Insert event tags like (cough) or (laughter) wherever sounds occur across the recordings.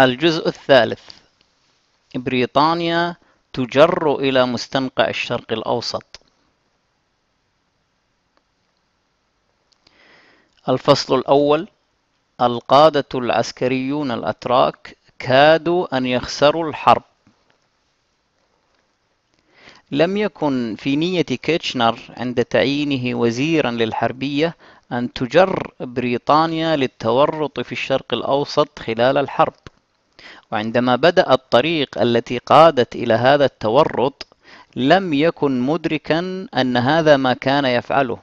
الجزء الثالث بريطانيا تجر إلى مستنقع الشرق الأوسط الفصل الأول القادة العسكريون الأتراك كادوا أن يخسروا الحرب لم يكن في نية كيتشنر عند تعيينه وزيرا للحربية أن تجر بريطانيا للتورط في الشرق الأوسط خلال الحرب وعندما بدأ الطريق التي قادت إلى هذا التورط لم يكن مدركا أن هذا ما كان يفعله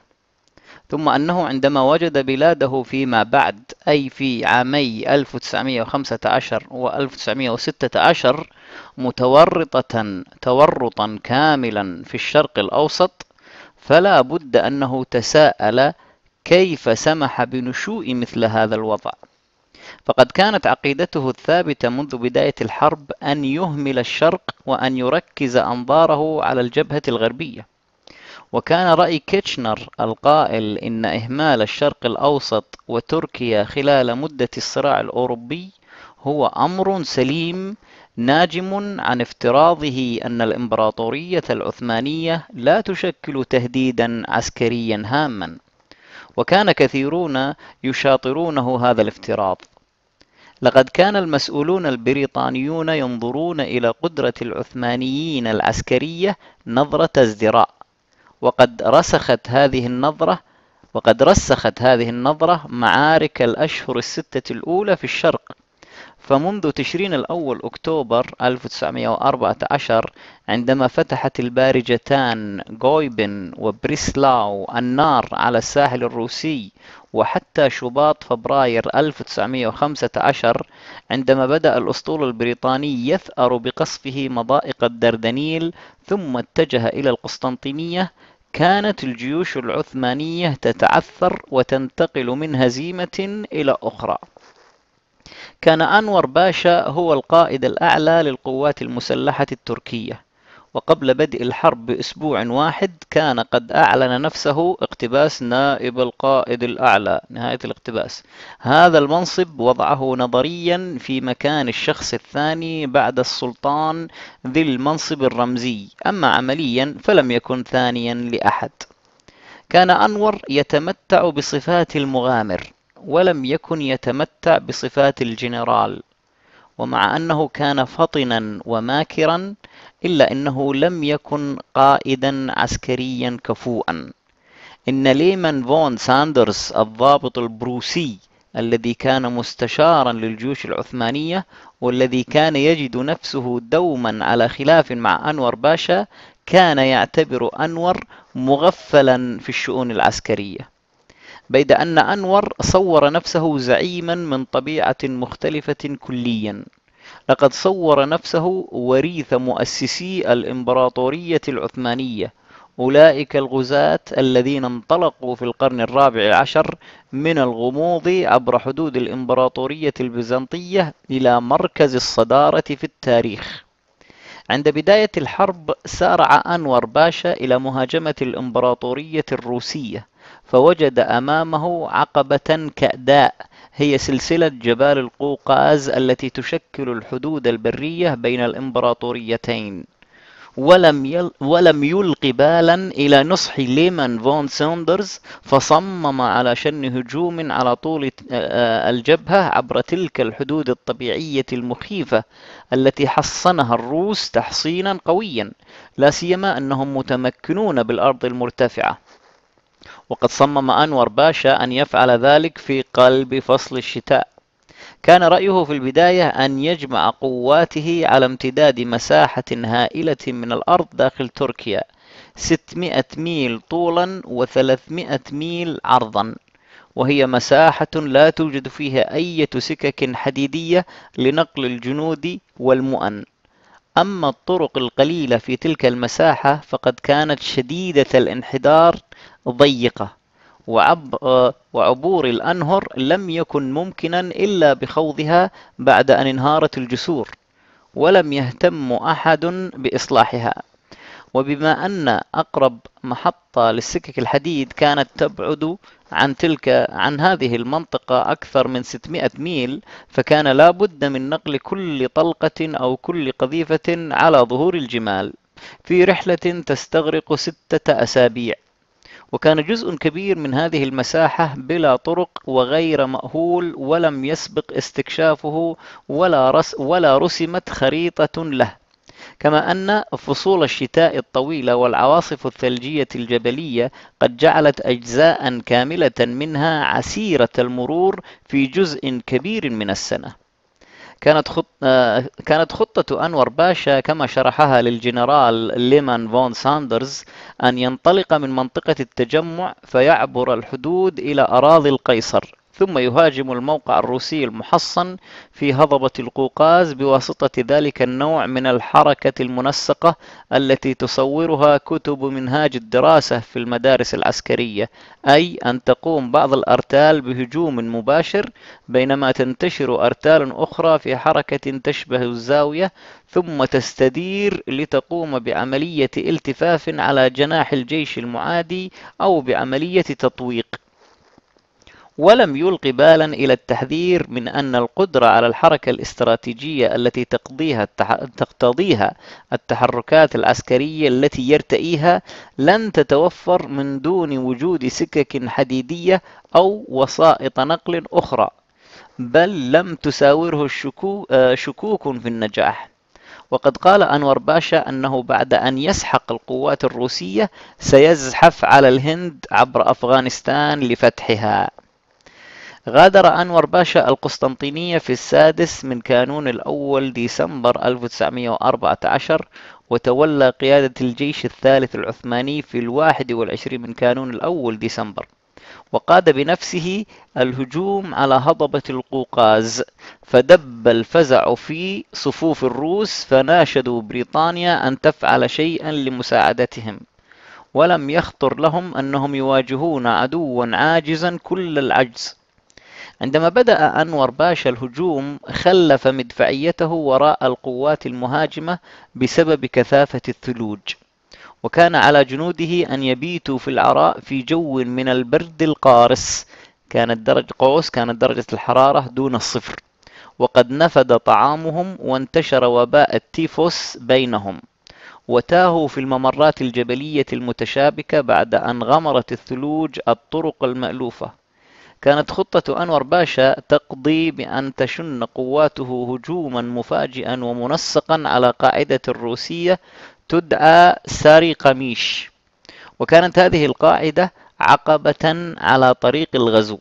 ثم أنه عندما وجد بلاده فيما بعد أي في عامي 1915 و 1916 متورطة تورطا كاملا في الشرق الأوسط فلا بد أنه تساءل كيف سمح بنشوء مثل هذا الوضع فقد كانت عقيدته الثابتة منذ بداية الحرب أن يهمل الشرق وأن يركز أنظاره على الجبهة الغربية وكان رأي كيتشنر القائل إن إهمال الشرق الأوسط وتركيا خلال مدة الصراع الأوروبي هو أمر سليم ناجم عن افتراضه أن الإمبراطورية العثمانية لا تشكل تهديدا عسكريا هاما وكان كثيرون يشاطرونه هذا الافتراض لقد كان المسؤولون البريطانيون ينظرون إلى قدرة العثمانيين العسكرية نظرة ازدراء وقد رسخت هذه النظرة وقد رسخت هذه النظرة معارك الأشهر الستة الأولى في الشرق فمنذ تشرين الأول أكتوبر 1914 عندما فتحت البارجتان غويبن وبريسلاو النار على الساحل الروسي وحتى شباط فبراير 1915 عندما بدأ الأسطول البريطاني يثأر بقصفه مضائق الدردنيل ثم اتجه إلى القسطنطينية كانت الجيوش العثمانية تتعثر وتنتقل من هزيمة إلى أخرى كان أنور باشا هو القائد الأعلى للقوات المسلحة التركية وقبل بدء الحرب بأسبوع واحد كان قد أعلن نفسه اقتباس نائب القائد الأعلى نهاية الاقتباس هذا المنصب وضعه نظريا في مكان الشخص الثاني بعد السلطان ذي المنصب الرمزي أما عمليا فلم يكن ثانيا لأحد كان أنور يتمتع بصفات المغامر ولم يكن يتمتع بصفات الجنرال ومع أنه كان فطنا وماكرا إلا أنه لم يكن قائدا عسكريا كفوءا إن ليمان فون ساندرز الضابط البروسي الذي كان مستشارا للجيوش العثمانية والذي كان يجد نفسه دوما على خلاف مع أنور باشا كان يعتبر أنور مغفلا في الشؤون العسكرية بيد أن أنور صور نفسه زعيما من طبيعة مختلفة كليا لقد صور نفسه وريث مؤسسي الإمبراطورية العثمانية أولئك الغزاة الذين انطلقوا في القرن الرابع عشر من الغموض عبر حدود الإمبراطورية البيزنطية إلى مركز الصدارة في التاريخ عند بداية الحرب سارع أنور باشا إلى مهاجمة الإمبراطورية الروسية فوجد أمامه عقبة كأداء هي سلسلة جبال القوقاز التي تشكل الحدود البرية بين الإمبراطوريتين ولم, يل... ولم يلق بالا إلى نصح ليمان فون سوندرز فصمم على شن هجوم على طول الجبهة عبر تلك الحدود الطبيعية المخيفة التي حصنها الروس تحصينا قويا لا سيما أنهم متمكنون بالأرض المرتفعة وقد صمم أنور باشا أن يفعل ذلك في قلب فصل الشتاء كان رأيه في البداية أن يجمع قواته على امتداد مساحة هائلة من الأرض داخل تركيا 600 ميل طولا و300 ميل عرضا وهي مساحة لا توجد فيها أي سكك حديدية لنقل الجنود والمؤن أما الطرق القليلة في تلك المساحة فقد كانت شديدة الانحدار ضيقة وعب وعبور الأنهر لم يكن ممكنا إلا بخوضها بعد أن انهارت الجسور ولم يهتم أحد بإصلاحها وبما أن أقرب محطة للسكك الحديد كانت تبعد عن تلك عن هذه المنطقة أكثر من 600 ميل فكان لابد من نقل كل طلقة أو كل قذيفة على ظهور الجمال في رحلة تستغرق ستة أسابيع وكان جزء كبير من هذه المساحة بلا طرق وغير مأهول ولم يسبق استكشافه ولا, رس ولا رسمت خريطة له كما أن فصول الشتاء الطويلة والعواصف الثلجية الجبلية قد جعلت أجزاء كاملة منها عسيرة المرور في جزء كبير من السنة كانت خط... آه، كانت خطة أنور باشا كما شرحها للجنرال ليمان فون ساندرز أن ينطلق من منطقة التجمع فيعبر الحدود إلى أراضي القيصر ثم يهاجم الموقع الروسي المحصن في هضبة القوقاز بواسطة ذلك النوع من الحركة المنسقة التي تصورها كتب منهاج الدراسة في المدارس العسكرية أي أن تقوم بعض الأرتال بهجوم مباشر بينما تنتشر أرتال أخرى في حركة تشبه الزاوية ثم تستدير لتقوم بعملية التفاف على جناح الجيش المعادي أو بعملية تطويق ولم يلق بالا إلى التحذير من أن القدرة على الحركة الاستراتيجية التي تقضيها تقتضيها التحركات العسكرية التي يرتئيها لن تتوفر من دون وجود سكك حديدية أو وسائط نقل أخرى بل لم تساوره آه، شكوك في النجاح وقد قال أنور باشا أنه بعد أن يسحق القوات الروسية سيزحف على الهند عبر أفغانستان لفتحها غادر أنور باشا القسطنطينية في السادس من كانون الأول ديسمبر 1914 وتولى قيادة الجيش الثالث العثماني في الواحد والعشرين من كانون الأول ديسمبر وقاد بنفسه الهجوم على هضبة القوقاز فدب الفزع في صفوف الروس فناشدوا بريطانيا أن تفعل شيئا لمساعدتهم ولم يخطر لهم أنهم يواجهون عدوا عاجزا كل العجز عندما بدأ أنور باشا الهجوم خلف مدفعيته وراء القوات المهاجمة بسبب كثافة الثلوج وكان على جنوده أن يبيتوا في العراء في جو من البرد القارس كانت درجة قوس كانت درجة الحرارة دون الصفر وقد نفد طعامهم وانتشر وباء التيفوس بينهم وتاهوا في الممرات الجبلية المتشابكة بعد أن غمرت الثلوج الطرق المألوفة كانت خطة أنور باشا تقضي بأن تشن قواته هجوما مفاجئا ومنسقا على قاعدة روسية تدعى ساري قميش وكانت هذه القاعدة عقبة على طريق الغزو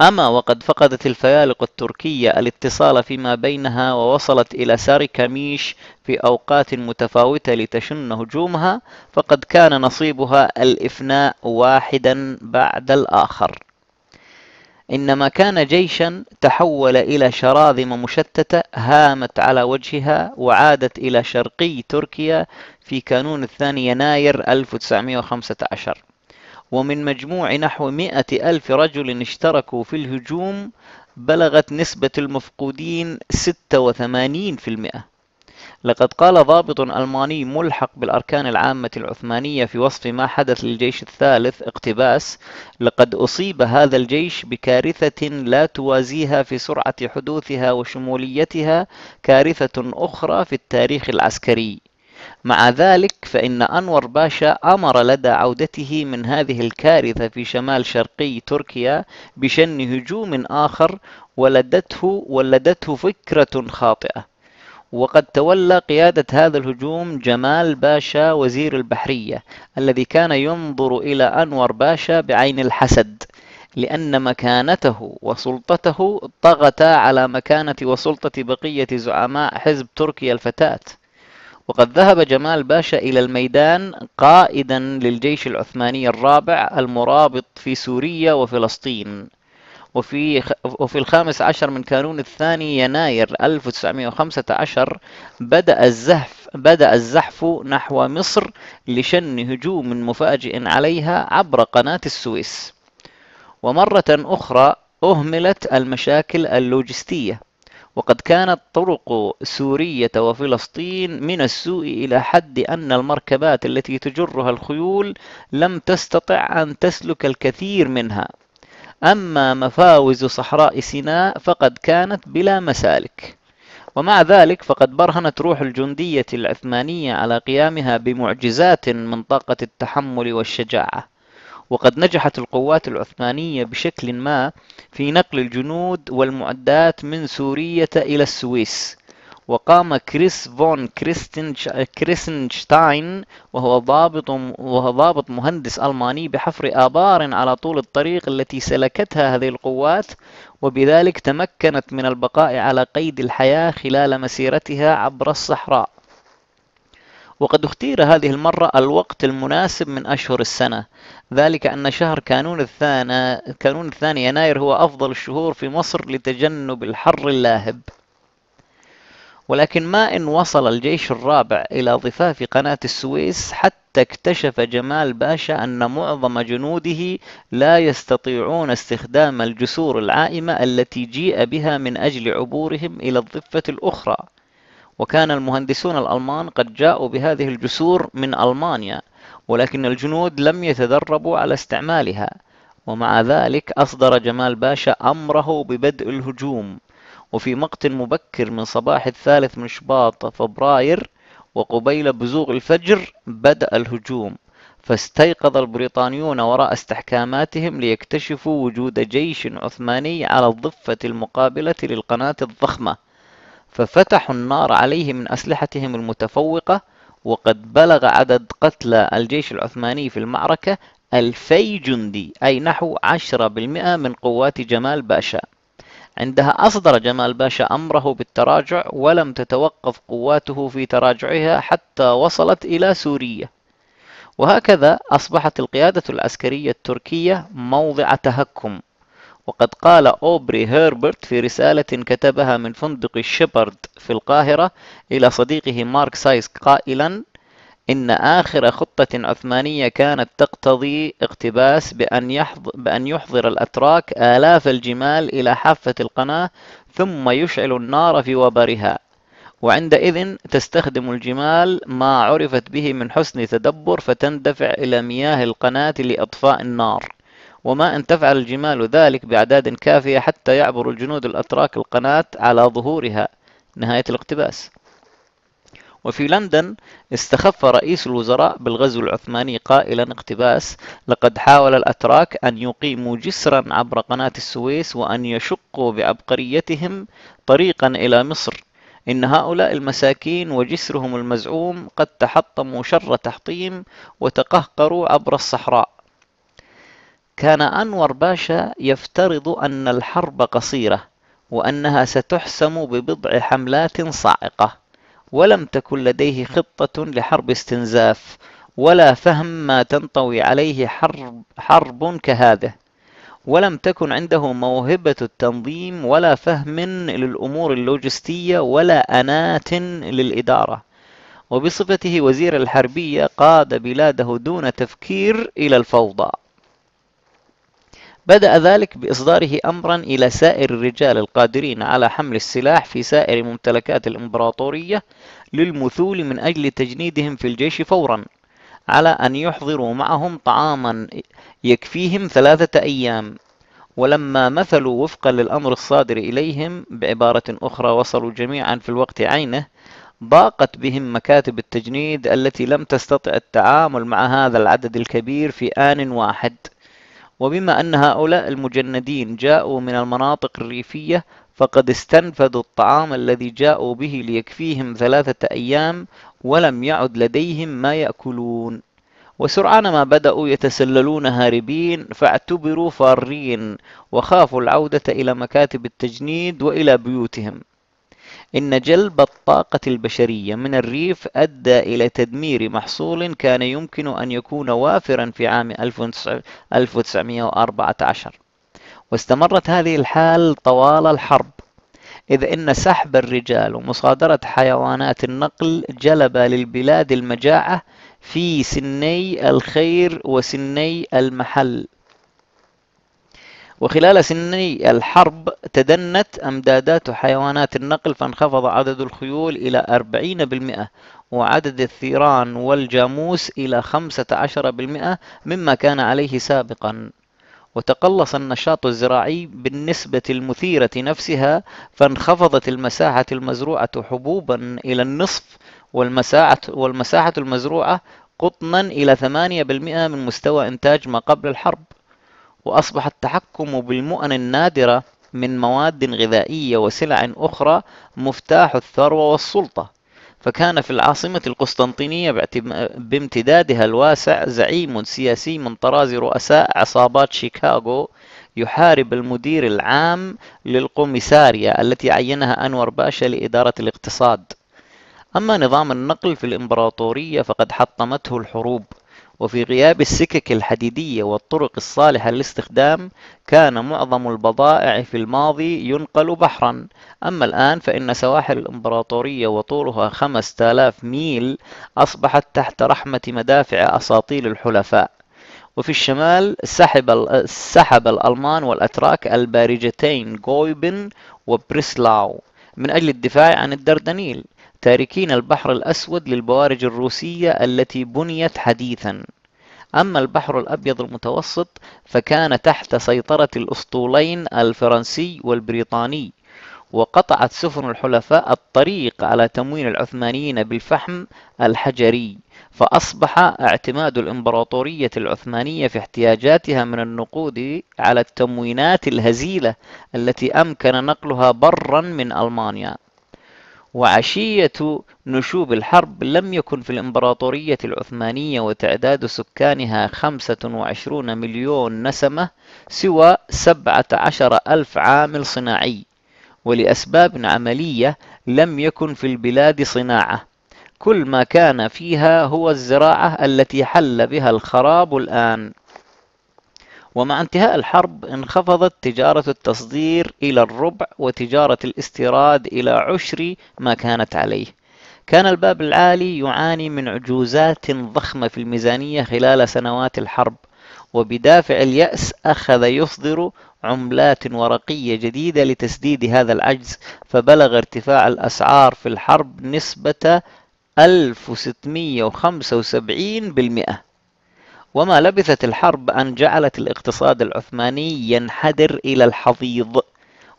أما وقد فقدت الفيالق التركية الاتصال فيما بينها ووصلت إلى ساري كميش في أوقات متفاوتة لتشن هجومها فقد كان نصيبها الإفناء واحدا بعد الآخر إنما كان جيشا تحول إلى شراذم مشتتة هامت على وجهها وعادت إلى شرقي تركيا في كانون الثاني يناير 1915 ومن مجموع نحو مئة ألف رجل اشتركوا في الهجوم بلغت نسبة المفقودين 86% لقد قال ضابط ألماني ملحق بالأركان العامة العثمانية في وصف ما حدث للجيش الثالث اقتباس لقد أصيب هذا الجيش بكارثة لا توازيها في سرعة حدوثها وشموليتها كارثة أخرى في التاريخ العسكري مع ذلك فإن أنور باشا أمر لدى عودته من هذه الكارثة في شمال شرقي تركيا بشن هجوم آخر ولدته ولدته فكرة خاطئة وقد تولى قيادة هذا الهجوم جمال باشا وزير البحرية الذي كان ينظر إلى أنور باشا بعين الحسد لأن مكانته وسلطته طغتا على مكانة وسلطة بقية زعماء حزب تركيا الفتاة وقد ذهب جمال باشا إلى الميدان قائدا للجيش العثماني الرابع المرابط في سوريا وفلسطين وفي وفي الخامس عشر من كانون الثاني يناير 1915 بدأ الزحف بدأ الزحف نحو مصر لشن هجوم مفاجئ عليها عبر قناة السويس ومرة أخرى أهملت المشاكل اللوجستية وقد كانت طرق سورية وفلسطين من السوء إلى حد أن المركبات التي تجرها الخيول لم تستطع أن تسلك الكثير منها أما مفاوز صحراء سيناء فقد كانت بلا مسالك ومع ذلك فقد برهنت روح الجندية العثمانية على قيامها بمعجزات من طاقة التحمل والشجاعة وقد نجحت القوات العثمانية بشكل ما في نقل الجنود والمعدات من سورية إلى السويس وقام كريس فون كريسنشتاين وهو ضابط وهو ضابط مهندس ألماني بحفر آبار على طول الطريق التي سلكتها هذه القوات وبذلك تمكنت من البقاء على قيد الحياة خلال مسيرتها عبر الصحراء وقد اختير هذه المرة الوقت المناسب من أشهر السنة ذلك أن شهر كانون الثاني, كانون الثاني يناير هو أفضل الشهور في مصر لتجنب الحر اللاهب ولكن ما إن وصل الجيش الرابع إلى ضفاف قناة السويس حتى اكتشف جمال باشا أن معظم جنوده لا يستطيعون استخدام الجسور العائمة التي جيء بها من أجل عبورهم إلى الضفة الأخرى وكان المهندسون الألمان قد جاءوا بهذه الجسور من ألمانيا ولكن الجنود لم يتدربوا على استعمالها ومع ذلك أصدر جمال باشا أمره ببدء الهجوم وفي مقت مبكر من صباح الثالث من شباط فبراير وقبيل بزوغ الفجر بدأ الهجوم فاستيقظ البريطانيون وراء استحكاماتهم ليكتشفوا وجود جيش عثماني على الضفة المقابلة للقناة الضخمة ففتحوا النار عليه من أسلحتهم المتفوقة وقد بلغ عدد قتلى الجيش العثماني في المعركة ألفي جندي أي نحو عشرة بالمئة من قوات جمال باشا عندها أصدر جمال باشا أمره بالتراجع ولم تتوقف قواته في تراجعها حتى وصلت إلى سوريا وهكذا أصبحت القيادة العسكرية التركية موضع تهكم وقد قال أوبري هيربرت في رسالة كتبها من فندق الشيبرد في القاهرة إلى صديقه مارك سايس قائلا إن آخر خطة عثمانية كانت تقتضي اقتباس بأن يحضر, بأن يحضر الأتراك آلاف الجمال إلى حافة القناة ثم يشعل النار في وبرها وعندئذ تستخدم الجمال ما عرفت به من حسن تدبر فتندفع إلى مياه القناة لإطفاء النار وما أن تفعل الجمال ذلك بأعداد كافية حتى يعبر الجنود الأتراك القناة على ظهورها نهاية الاقتباس وفي لندن استخف رئيس الوزراء بالغزو العثماني قائلا اقتباس لقد حاول الأتراك أن يقيموا جسرا عبر قناة السويس وأن يشقوا بعبقريتهم طريقا إلى مصر إن هؤلاء المساكين وجسرهم المزعوم قد تحطموا شر تحطيم وتقهقروا عبر الصحراء كان أنور باشا يفترض أن الحرب قصيرة وأنها ستحسم ببضع حملات صاعقة ولم تكن لديه خطة لحرب استنزاف ولا فهم ما تنطوي عليه حرب, حرب كهذا ولم تكن عنده موهبة التنظيم ولا فهم للأمور اللوجستية ولا أنات للإدارة وبصفته وزير الحربية قاد بلاده دون تفكير إلى الفوضى بدأ ذلك بإصداره أمرا إلى سائر الرجال القادرين على حمل السلاح في سائر ممتلكات الإمبراطورية للمثول من أجل تجنيدهم في الجيش فورا على أن يحضروا معهم طعاما يكفيهم ثلاثة أيام ولما مثلوا وفقا للأمر الصادر إليهم بعبارة أخرى وصلوا جميعا في الوقت عينه ضاقت بهم مكاتب التجنيد التي لم تستطع التعامل مع هذا العدد الكبير في آن واحد وبما أن هؤلاء المجندين جاءوا من المناطق الريفية فقد استنفذوا الطعام الذي جاءوا به ليكفيهم ثلاثة أيام ولم يعد لديهم ما يأكلون وسرعان ما بدأوا يتسللون هاربين فاعتبروا فارين وخافوا العودة إلى مكاتب التجنيد وإلى بيوتهم إن جلب الطاقة البشرية من الريف أدى إلى تدمير محصول كان يمكن أن يكون وافرا في عام 1914 واستمرت هذه الحال طوال الحرب إذ إن سحب الرجال ومصادرة حيوانات النقل جلب للبلاد المجاعة في سني الخير وسني المحل وخلال سني الحرب تدنت أمدادات حيوانات النقل فانخفض عدد الخيول إلى 40% وعدد الثيران والجاموس إلى 15% مما كان عليه سابقا وتقلص النشاط الزراعي بالنسبة المثيرة نفسها فانخفضت المساحة المزروعة حبوبا إلى النصف والمساحة, والمساحة المزروعة قطنا إلى 8% من مستوى إنتاج ما قبل الحرب وأصبح التحكم بالمؤن النادرة من مواد غذائية وسلع أخرى مفتاح الثروة والسلطة فكان في العاصمة القسطنطينية بامتدادها الواسع زعيم سياسي من طراز رؤساء عصابات شيكاغو يحارب المدير العام للقوميسارية التي عينها أنور باشا لإدارة الاقتصاد أما نظام النقل في الإمبراطورية فقد حطمته الحروب وفي غياب السكك الحديدية والطرق الصالحة للاستخدام كان معظم البضائع في الماضي ينقل بحرا أما الآن فإن سواحل الإمبراطورية وطولها 5000 ميل أصبحت تحت رحمة مدافع أساطيل الحلفاء وفي الشمال سحب سحب الألمان والأتراك البارجتين غويبن وبريسلاو من أجل الدفاع عن الدردنيل تاركين البحر الأسود للبوارج الروسية التي بنيت حديثا أما البحر الأبيض المتوسط فكان تحت سيطرة الأسطولين الفرنسي والبريطاني وقطعت سفن الحلفاء الطريق على تموين العثمانيين بالفحم الحجري فأصبح اعتماد الإمبراطورية العثمانية في احتياجاتها من النقود على التموينات الهزيلة التي أمكن نقلها برا من ألمانيا وعشية نشوب الحرب لم يكن في الإمبراطورية العثمانية وتعداد سكانها 25 مليون نسمة سوى 17 ألف عامل صناعي ولأسباب عملية لم يكن في البلاد صناعة كل ما كان فيها هو الزراعة التي حل بها الخراب الآن ومع انتهاء الحرب انخفضت تجارة التصدير إلى الربع وتجارة الاستيراد إلى عشر ما كانت عليه كان الباب العالي يعاني من عجوزات ضخمة في الميزانية خلال سنوات الحرب وبدافع اليأس أخذ يصدر عملات ورقية جديدة لتسديد هذا العجز فبلغ ارتفاع الأسعار في الحرب نسبة 1675% وما لبثت الحرب أن جعلت الاقتصاد العثماني ينحدر إلى الحضيض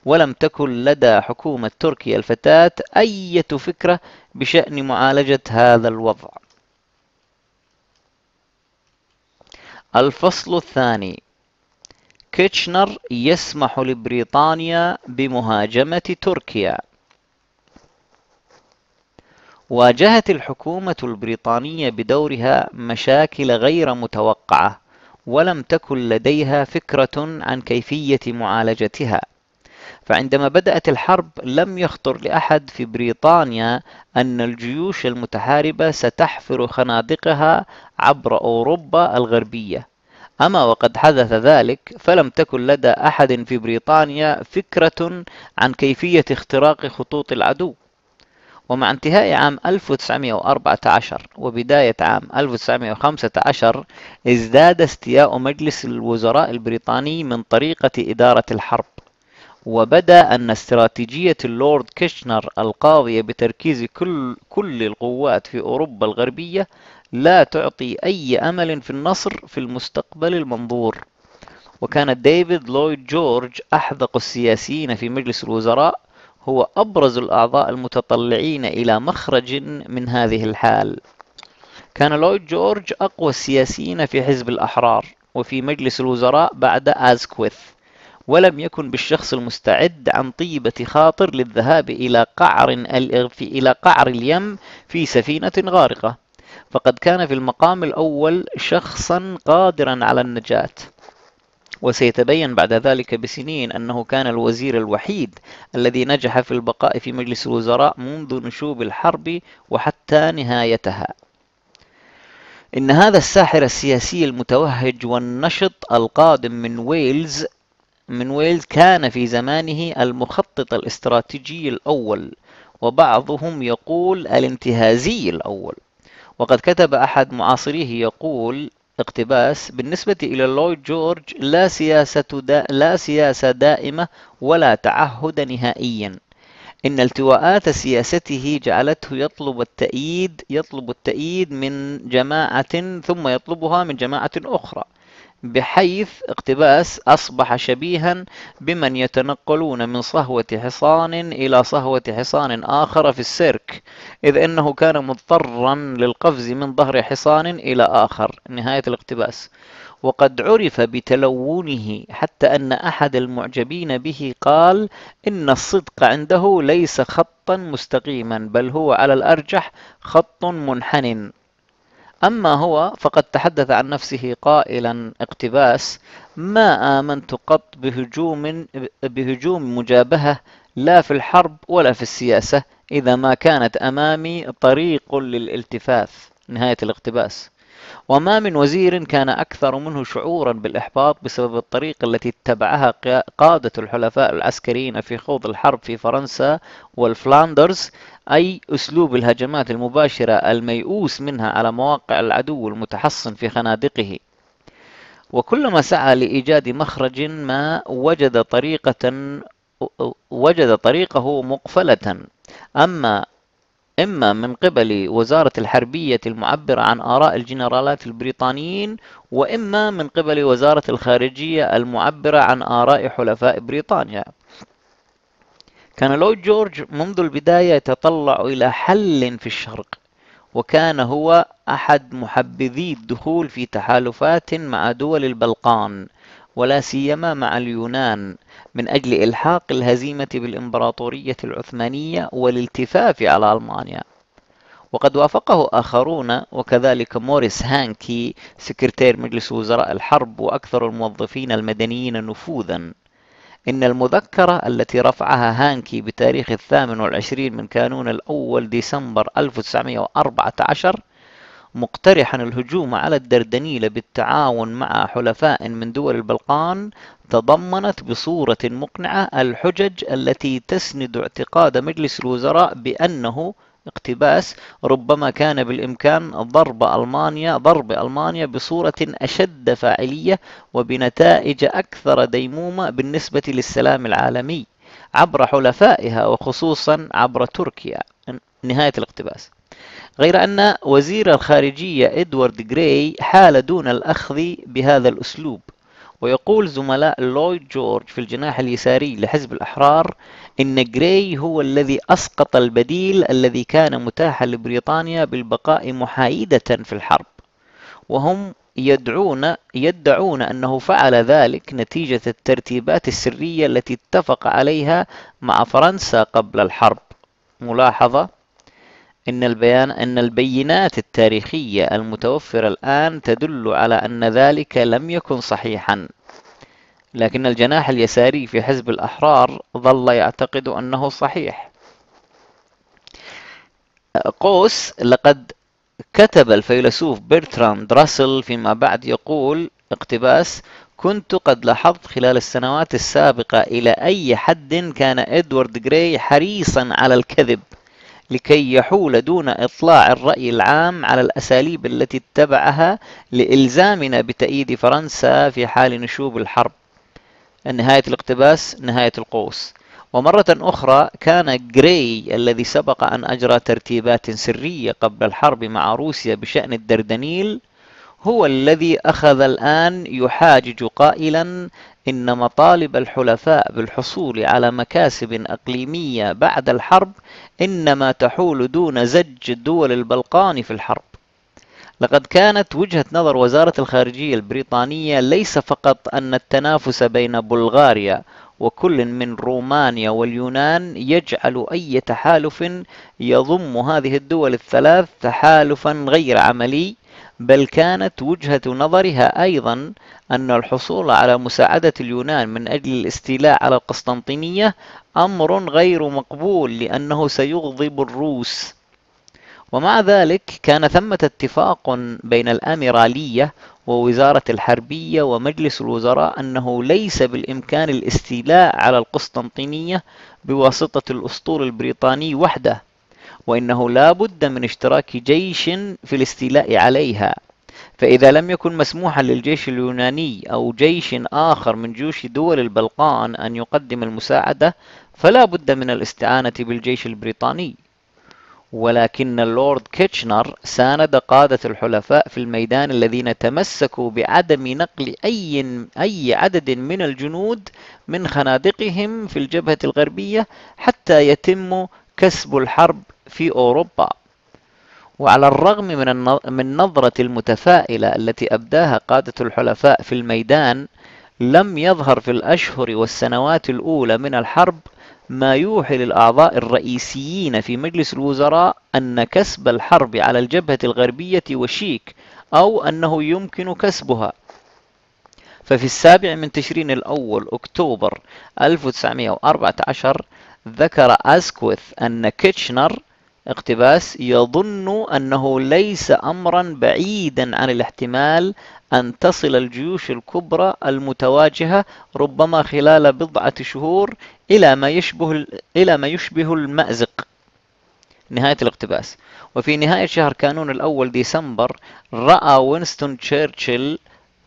ولم تكن لدى حكومة تركيا الفتاة أي فكرة بشأن معالجة هذا الوضع الفصل الثاني كيتشنر يسمح لبريطانيا بمهاجمة تركيا واجهت الحكومة البريطانية بدورها مشاكل غير متوقعة ولم تكن لديها فكرة عن كيفية معالجتها فعندما بدأت الحرب لم يخطر لأحد في بريطانيا أن الجيوش المتحاربة ستحفر خنادقها عبر أوروبا الغربية أما وقد حدث ذلك فلم تكن لدى أحد في بريطانيا فكرة عن كيفية اختراق خطوط العدو ومع انتهاء عام 1914 وبداية عام 1915 ازداد استياء مجلس الوزراء البريطاني من طريقة إدارة الحرب وبدا أن استراتيجية اللورد كيشنر القاضية بتركيز كل, كل القوات في أوروبا الغربية لا تعطي أي أمل في النصر في المستقبل المنظور وكان ديفيد لويد جورج أحدق السياسيين في مجلس الوزراء هو أبرز الأعضاء المتطلعين إلى مخرج من هذه الحال كان لويد جورج أقوى السياسيين في حزب الأحرار وفي مجلس الوزراء بعد آزكويث ولم يكن بالشخص المستعد عن طيبة خاطر للذهاب إلى قعر, إلى قعر اليم في سفينة غارقة فقد كان في المقام الأول شخصا قادرا على النجاة وسيتبين بعد ذلك بسنين أنه كان الوزير الوحيد الذي نجح في البقاء في مجلس الوزراء منذ نشوب الحرب وحتى نهايتها إن هذا الساحر السياسي المتوهج والنشط القادم من ويلز من ويلز كان في زمانه المخطط الاستراتيجي الأول وبعضهم يقول الانتهازي الأول وقد كتب أحد معاصريه يقول اقتباس بالنسبة إلى لويد جورج لا سياسة, دا لا سياسة دائمة ولا تعهد نهائيا إن التواءات سياسته جعلته يطلب التأييد يطلب التأييد من جماعة ثم يطلبها من جماعة أخرى بحيث اقتباس أصبح شبيها بمن يتنقلون من صهوة حصان إلى صهوة حصان آخر في السيرك إذ أنه كان مضطرا للقفز من ظهر حصان إلى آخر نهاية الاقتباس وقد عرف بتلونه حتى أن أحد المعجبين به قال إن الصدق عنده ليس خطا مستقيما بل هو على الأرجح خط منحن أما هو فقد تحدث عن نفسه قائلا اقتباس ما آمنت قط بهجوم بهجوم مجابهة لا في الحرب ولا في السياسة إذا ما كانت أمامي طريق للالتفاف نهاية الاقتباس وما من وزير كان أكثر منه شعورا بالإحباط بسبب الطريقة التي اتبعها قادة الحلفاء العسكريين في خوض الحرب في فرنسا والفلاندرز أي أسلوب الهجمات المباشرة الميؤوس منها على مواقع العدو المتحصن في خنادقه وكلما سعى لإيجاد مخرج ما وجد طريقة وجد طريقه مقفلة أما إما من قبل وزارة الحربية المعبرة عن آراء الجنرالات البريطانيين وإما من قبل وزارة الخارجية المعبرة عن آراء حلفاء بريطانيا كان لويد جورج منذ البداية يتطلع إلى حل في الشرق وكان هو أحد محبذي الدخول في تحالفات مع دول البلقان ولا سيما مع اليونان من أجل إلحاق الهزيمة بالإمبراطورية العثمانية والالتفاف على ألمانيا وقد وافقه آخرون وكذلك موريس هانكي سكرتير مجلس وزراء الحرب وأكثر الموظفين المدنيين نفوذا إن المذكرة التي رفعها هانكي بتاريخ الثامن والعشرين من كانون الأول ديسمبر 1914 مقترحا الهجوم على الدردنيل بالتعاون مع حلفاء من دول البلقان تضمنت بصورة مقنعة الحجج التي تسند اعتقاد مجلس الوزراء بأنه اقتباس ربما كان بالإمكان ضرب ألمانيا ضرب ألمانيا بصورة أشد فاعلية وبنتائج أكثر ديمومة بالنسبة للسلام العالمي عبر حلفائها وخصوصا عبر تركيا نهاية الاقتباس غير أن وزير الخارجية إدوارد غراي حال دون الأخذ بهذا الأسلوب ويقول زملاء لويد جورج في الجناح اليساري لحزب الأحرار إن غراي هو الذي أسقط البديل الذي كان متاحا لبريطانيا بالبقاء محايدة في الحرب وهم يدعون يدعون أنه فعل ذلك نتيجة الترتيبات السرية التي اتفق عليها مع فرنسا قبل الحرب ملاحظة إن البيان أن البينات التاريخية المتوفرة الآن تدل على أن ذلك لم يكن صحيحا لكن الجناح اليساري في حزب الأحرار ظل يعتقد أنه صحيح قوس لقد كتب الفيلسوف برتراند راسل فيما بعد يقول اقتباس كنت قد لاحظت خلال السنوات السابقة إلى أي حد كان إدوارد جراي حريصا على الكذب لكي يحول دون إطلاع الرأي العام على الأساليب التي اتبعها لإلزامنا بتأييد فرنسا في حال نشوب الحرب نهاية الاقتباس نهاية القوس ومرة أخرى كان جراي الذي سبق أن أجرى ترتيبات سرية قبل الحرب مع روسيا بشأن الدردنيل هو الذي أخذ الآن يحاجج قائلا إن مطالب الحلفاء بالحصول على مكاسب أقليمية بعد الحرب إنما تحول دون زج دول البلقان في الحرب لقد كانت وجهة نظر وزارة الخارجية البريطانية ليس فقط أن التنافس بين بلغاريا وكل من رومانيا واليونان يجعل أي تحالف يضم هذه الدول الثلاث تحالفا غير عملي بل كانت وجهة نظرها أيضا أن الحصول على مساعدة اليونان من أجل الاستيلاء على القسطنطينية أمر غير مقبول لأنه سيغضب الروس ومع ذلك كان ثمة اتفاق بين الأميرالية ووزارة الحربية ومجلس الوزراء أنه ليس بالإمكان الاستيلاء على القسطنطينية بواسطة الأسطول البريطاني وحده وإنه لا بد من اشتراك جيش في الاستيلاء عليها فإذا لم يكن مسموحا للجيش اليوناني أو جيش آخر من جيوش دول البلقان أن يقدم المساعدة فلا بد من الاستعانة بالجيش البريطاني ولكن اللورد كيتشنر ساند قادة الحلفاء في الميدان الذين تمسكوا بعدم نقل أي, أي عدد من الجنود من خنادقهم في الجبهة الغربية حتى يتم كسب الحرب في أوروبا وعلى الرغم من من نظرة المتفائلة التي أبداها قادة الحلفاء في الميدان لم يظهر في الأشهر والسنوات الأولى من الحرب ما يوحي للأعضاء الرئيسيين في مجلس الوزراء أن كسب الحرب على الجبهة الغربية وشيك أو أنه يمكن كسبها ففي السابع من تشرين الأول أكتوبر 1914 ذكر أسكوث أن كيتشنر اقتباس يظن أنه ليس أمرا بعيدا عن الاحتمال أن تصل الجيوش الكبرى المتواجهة ربما خلال بضعة شهور إلى ما يشبه إلى ما يشبه المأزق نهاية الاقتباس وفي نهاية شهر كانون الأول ديسمبر رأى وينستون تشرشل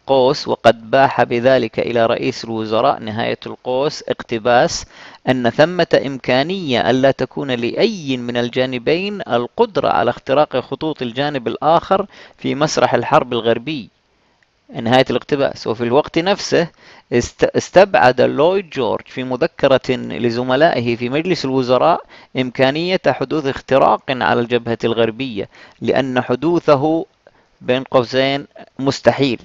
قوس وقد باح بذلك إلى رئيس الوزراء نهاية القوس اقتباس أن ثمة إمكانية ألا تكون لأي من الجانبين القدرة على اختراق خطوط الجانب الآخر في مسرح الحرب الغربي نهاية الاقتباس وفي الوقت نفسه استبعد لويد جورج في مذكرة لزملائه في مجلس الوزراء إمكانية حدوث اختراق على الجبهة الغربية لأن حدوثه بين قوسين مستحيل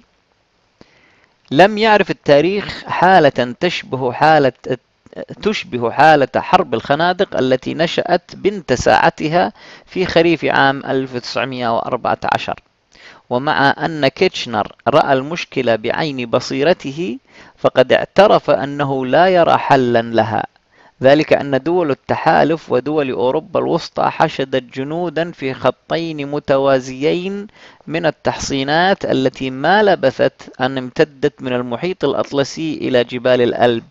لم يعرف التاريخ حالة تشبه حالة تشبه حالة حرب الخنادق التي نشأت بنت ساعتها في خريف عام 1914 ومع أن كيتشنر رأى المشكلة بعين بصيرته فقد اعترف أنه لا يرى حلا لها ذلك أن دول التحالف ودول أوروبا الوسطى حشدت جنودا في خطين متوازيين من التحصينات التي ما لبثت أن امتدت من المحيط الأطلسي إلى جبال الألب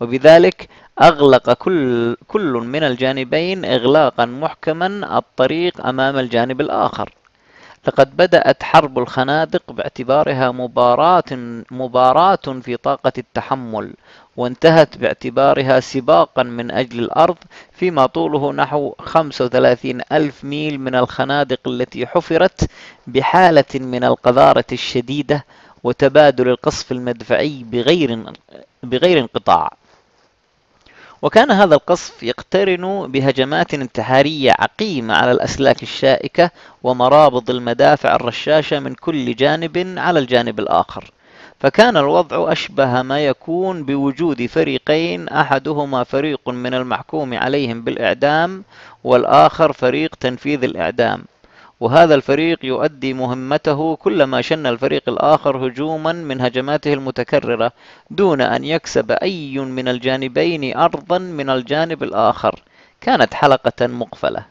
وبذلك أغلق كل, كل من الجانبين إغلاقا محكما الطريق أمام الجانب الآخر لقد بدأت حرب الخنادق باعتبارها مباراة مباراة في طاقة التحمل وانتهت باعتبارها سباقا من أجل الأرض فيما طوله نحو 35 ألف ميل من الخنادق التي حفرت بحالة من القذارة الشديدة وتبادل القصف المدفعي بغير بغير انقطاع وكان هذا القصف يقترن بهجمات انتحارية عقيمة على الأسلاك الشائكة ومرابض المدافع الرشاشة من كل جانب على الجانب الآخر فكان الوضع أشبه ما يكون بوجود فريقين أحدهما فريق من المحكوم عليهم بالإعدام والآخر فريق تنفيذ الإعدام وهذا الفريق يؤدي مهمته كلما شن الفريق الآخر هجوما من هجماته المتكررة دون أن يكسب أي من الجانبين أرضا من الجانب الآخر كانت حلقة مقفلة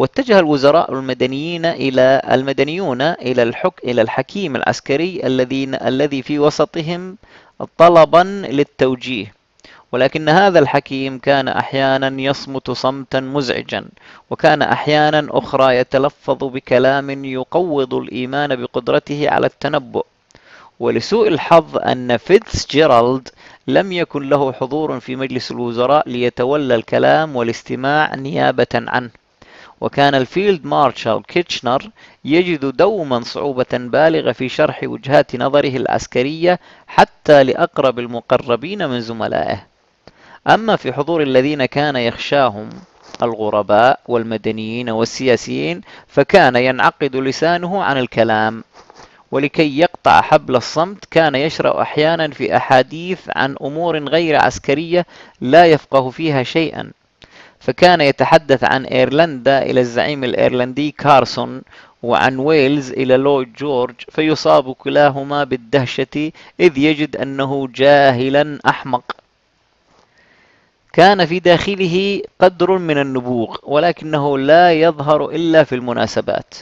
واتجه الوزراء المدنيين إلى المدنيون إلى الحك إلى الحكيم العسكري الذي الذي في وسطهم طلبا للتوجيه ولكن هذا الحكيم كان أحيانا يصمت صمتا مزعجا وكان أحيانا أخرى يتلفظ بكلام يقوض الإيمان بقدرته على التنبؤ ولسوء الحظ أن فيتس جيرالد لم يكن له حضور في مجلس الوزراء ليتولى الكلام والاستماع نيابة عنه وكان الفيلد مارشال كيتشنر يجد دوما صعوبة بالغة في شرح وجهات نظره العسكرية حتى لأقرب المقربين من زملائه أما في حضور الذين كان يخشاهم الغرباء والمدنيين والسياسيين فكان ينعقد لسانه عن الكلام ولكي يقطع حبل الصمت كان يشرأ أحيانا في أحاديث عن أمور غير عسكرية لا يفقه فيها شيئا فكان يتحدث عن إيرلندا إلى الزعيم الإيرلندي كارسون وعن ويلز إلى لويد جورج فيصاب كلاهما بالدهشة إذ يجد أنه جاهلا أحمق كان في داخله قدر من النبوغ ولكنه لا يظهر إلا في المناسبات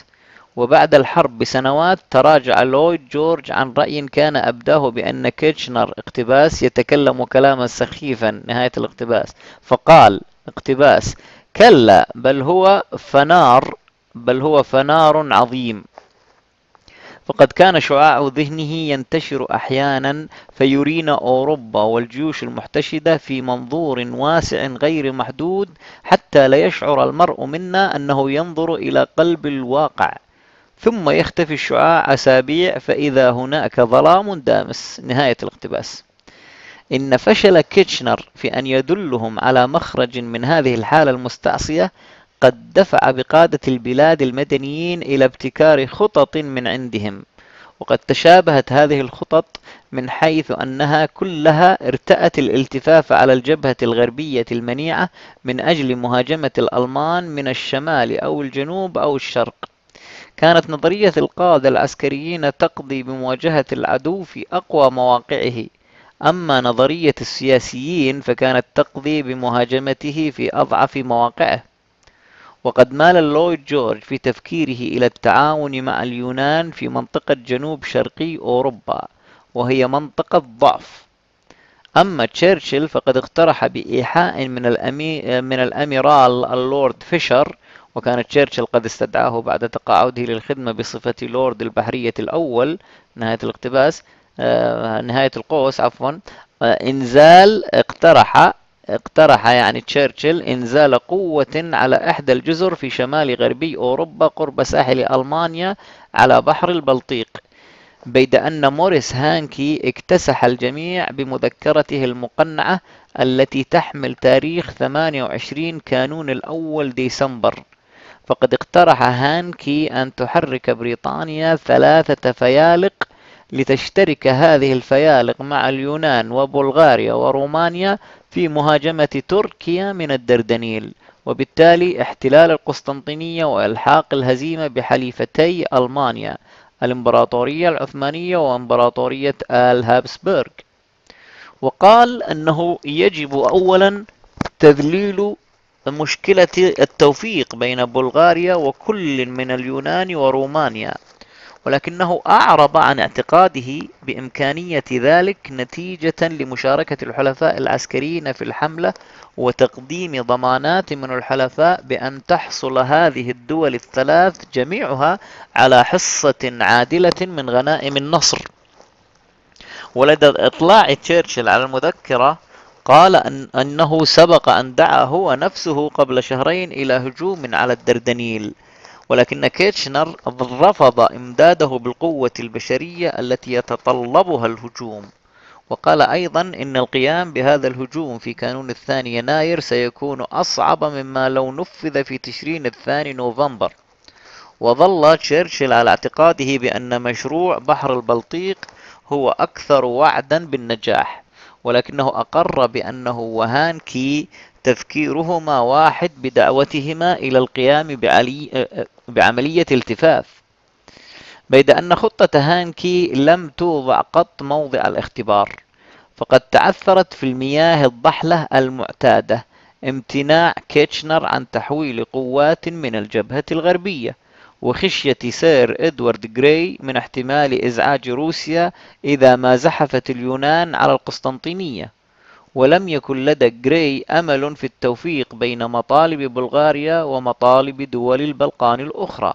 وبعد الحرب بسنوات تراجع لويد جورج عن رأي كان أبداه بأن كيتشنر اقتباس يتكلم كلاما سخيفا نهاية الاقتباس فقال اقتباس كلا بل هو فنار بل هو فنار عظيم فقد كان شعاع ذهنه ينتشر أحيانا فيرينا أوروبا والجيوش المحتشدة في منظور واسع غير محدود حتى لا يشعر المرء منا أنه ينظر إلى قلب الواقع ثم يختفي الشعاع أسابيع فإذا هناك ظلام دامس نهاية الاقتباس إن فشل كيتشنر في أن يدلهم على مخرج من هذه الحالة المستعصية قد دفع بقادة البلاد المدنيين إلى ابتكار خطط من عندهم وقد تشابهت هذه الخطط من حيث أنها كلها ارتأت الالتفاف على الجبهة الغربية المنيعة من أجل مهاجمة الألمان من الشمال أو الجنوب أو الشرق كانت نظرية القادة العسكريين تقضي بمواجهة العدو في أقوى مواقعه أما نظرية السياسيين فكانت تقضي بمهاجمته في أضعف مواقعه وقد مال اللويد جورج في تفكيره إلى التعاون مع اليونان في منطقة جنوب شرقي أوروبا وهي منطقة ضعف أما تشرشل فقد اقترح بإيحاء من, الأمي من الأميرال اللورد فيشر وكان تشرشل قد استدعاه بعد تقاعده للخدمة بصفة لورد البحرية الأول نهاية الاقتباس آه، نهاية القوس عفوا آه، إنزال اقترح اقترح يعني تشرشل إنزال قوة على إحدى الجزر في شمال غربي أوروبا قرب ساحل ألمانيا على بحر البلطيق بيد أن موريس هانكي اكتسح الجميع بمذكرته المقنعة التي تحمل تاريخ 28 كانون الأول ديسمبر فقد اقترح هانكي أن تحرك بريطانيا ثلاثة فيالق لتشترك هذه الفيالق مع اليونان وبلغاريا ورومانيا في مهاجمة تركيا من الدردنيل وبالتالي احتلال القسطنطينية وإلحاق الهزيمة بحليفتي ألمانيا الإمبراطورية العثمانية وإمبراطورية آل هابسبرغ وقال أنه يجب أولا تذليل مشكلة التوفيق بين بلغاريا وكل من اليونان ورومانيا ولكنه أعرب عن اعتقاده بإمكانية ذلك نتيجة لمشاركة الحلفاء العسكريين في الحملة وتقديم ضمانات من الحلفاء بأن تحصل هذه الدول الثلاث جميعها على حصة عادلة من غنائم النصر ولدى إطلاع تشرشل على المذكرة قال أن أنه سبق أن دعا هو نفسه قبل شهرين إلى هجوم على الدردنيل ولكن كيتشنر رفض إمداده بالقوة البشرية التي يتطلبها الهجوم وقال أيضا إن القيام بهذا الهجوم في كانون الثاني يناير سيكون أصعب مما لو نفذ في تشرين الثاني نوفمبر وظل تشرشل على اعتقاده بأن مشروع بحر البلطيق هو أكثر وعدا بالنجاح ولكنه أقر بأنه وهانكي تفكيرهما واحد بدعوتهما إلى القيام بعملية التفاف بيد أن خطة هانكي لم توضع قط موضع الاختبار فقد تعثرت في المياه الضحلة المعتادة امتناع كيتشنر عن تحويل قوات من الجبهة الغربية وخشية سير إدوارد غراي من احتمال إزعاج روسيا إذا ما زحفت اليونان على القسطنطينية ولم يكن لدى جراي أمل في التوفيق بين مطالب بلغاريا ومطالب دول البلقان الأخرى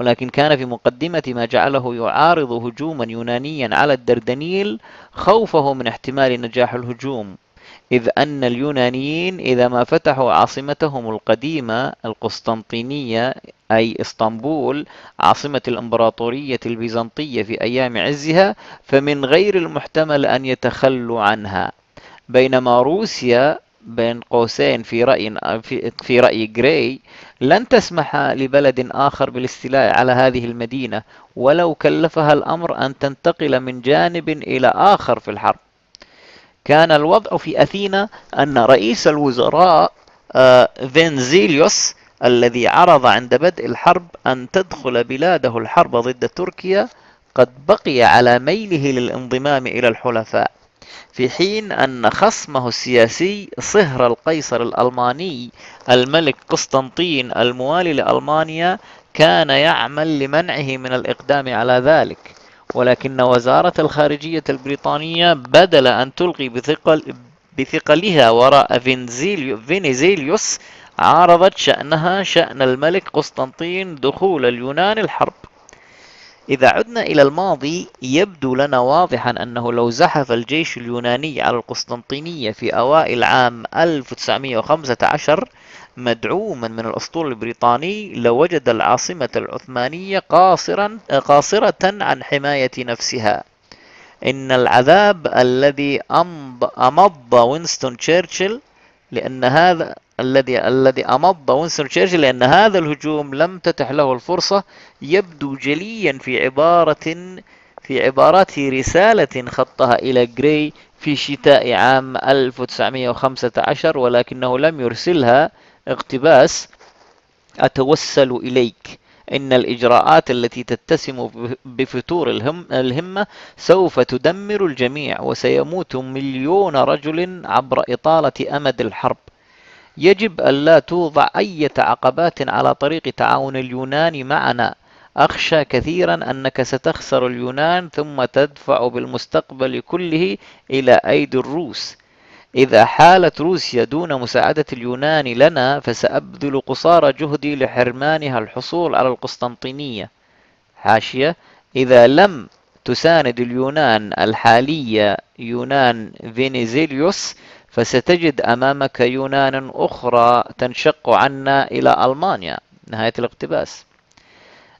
ولكن كان في مقدمة ما جعله يعارض هجوما يونانيا على الدردنيل خوفه من احتمال نجاح الهجوم إذ أن اليونانيين إذا ما فتحوا عاصمتهم القديمة القسطنطينية أي إسطنبول عاصمة الإمبراطورية البيزنطية في أيام عزها فمن غير المحتمل أن يتخلوا عنها بينما روسيا بين قوسين في رأي في رأي جراي لن تسمح لبلد آخر بالاستيلاء على هذه المدينة ولو كلفها الأمر أن تنتقل من جانب إلى آخر في الحرب كان الوضع في أثينا أن رئيس الوزراء آه، فينزيليوس الذي عرض عند بدء الحرب أن تدخل بلاده الحرب ضد تركيا قد بقي على ميله للانضمام إلى الحلفاء في حين أن خصمه السياسي صهر القيصر الألماني الملك قسطنطين الموالي لألمانيا كان يعمل لمنعه من الإقدام على ذلك ولكن وزارة الخارجية البريطانية بدل أن تلقي بثقل بثقلها وراء فينيزيليوس عارضت شأنها شأن الملك قسطنطين دخول اليونان الحرب إذا عدنا إلى الماضي يبدو لنا واضحا أنه لو زحف الجيش اليوناني على القسطنطينية في أوائل عام 1915 مدعوما من الأسطول البريطاني لوجد العاصمة العثمانية قاصرا قاصرة عن حماية نفسها إن العذاب الذي أمض, أمض وينستون تشرشل لأن هذا الذي الذي أمض وينستون تشرشل لأن هذا الهجوم لم تتح له الفرصة يبدو جليا في عبارة في عبارات رسالة خطها إلى جراي في شتاء عام 1915 ولكنه لم يرسلها اقتباس أتوسل إليك إن الإجراءات التي تتسم بفتور الهمة سوف تدمر الجميع وسيموت مليون رجل عبر إطالة أمد الحرب يجب ألا توضع أي عقبات على طريق تعاون اليونان معنا أخشى كثيرا أنك ستخسر اليونان ثم تدفع بالمستقبل كله إلى أيدي الروس إذا حالت روسيا دون مساعدة اليونان لنا فسأبذل قصارى جهدي لحرمانها الحصول على القسطنطينية حاشية إذا لم تساند اليونان الحالية يونان فينيزيليوس فستجد أمامك يونان أخرى تنشق عنا إلى ألمانيا نهاية الاقتباس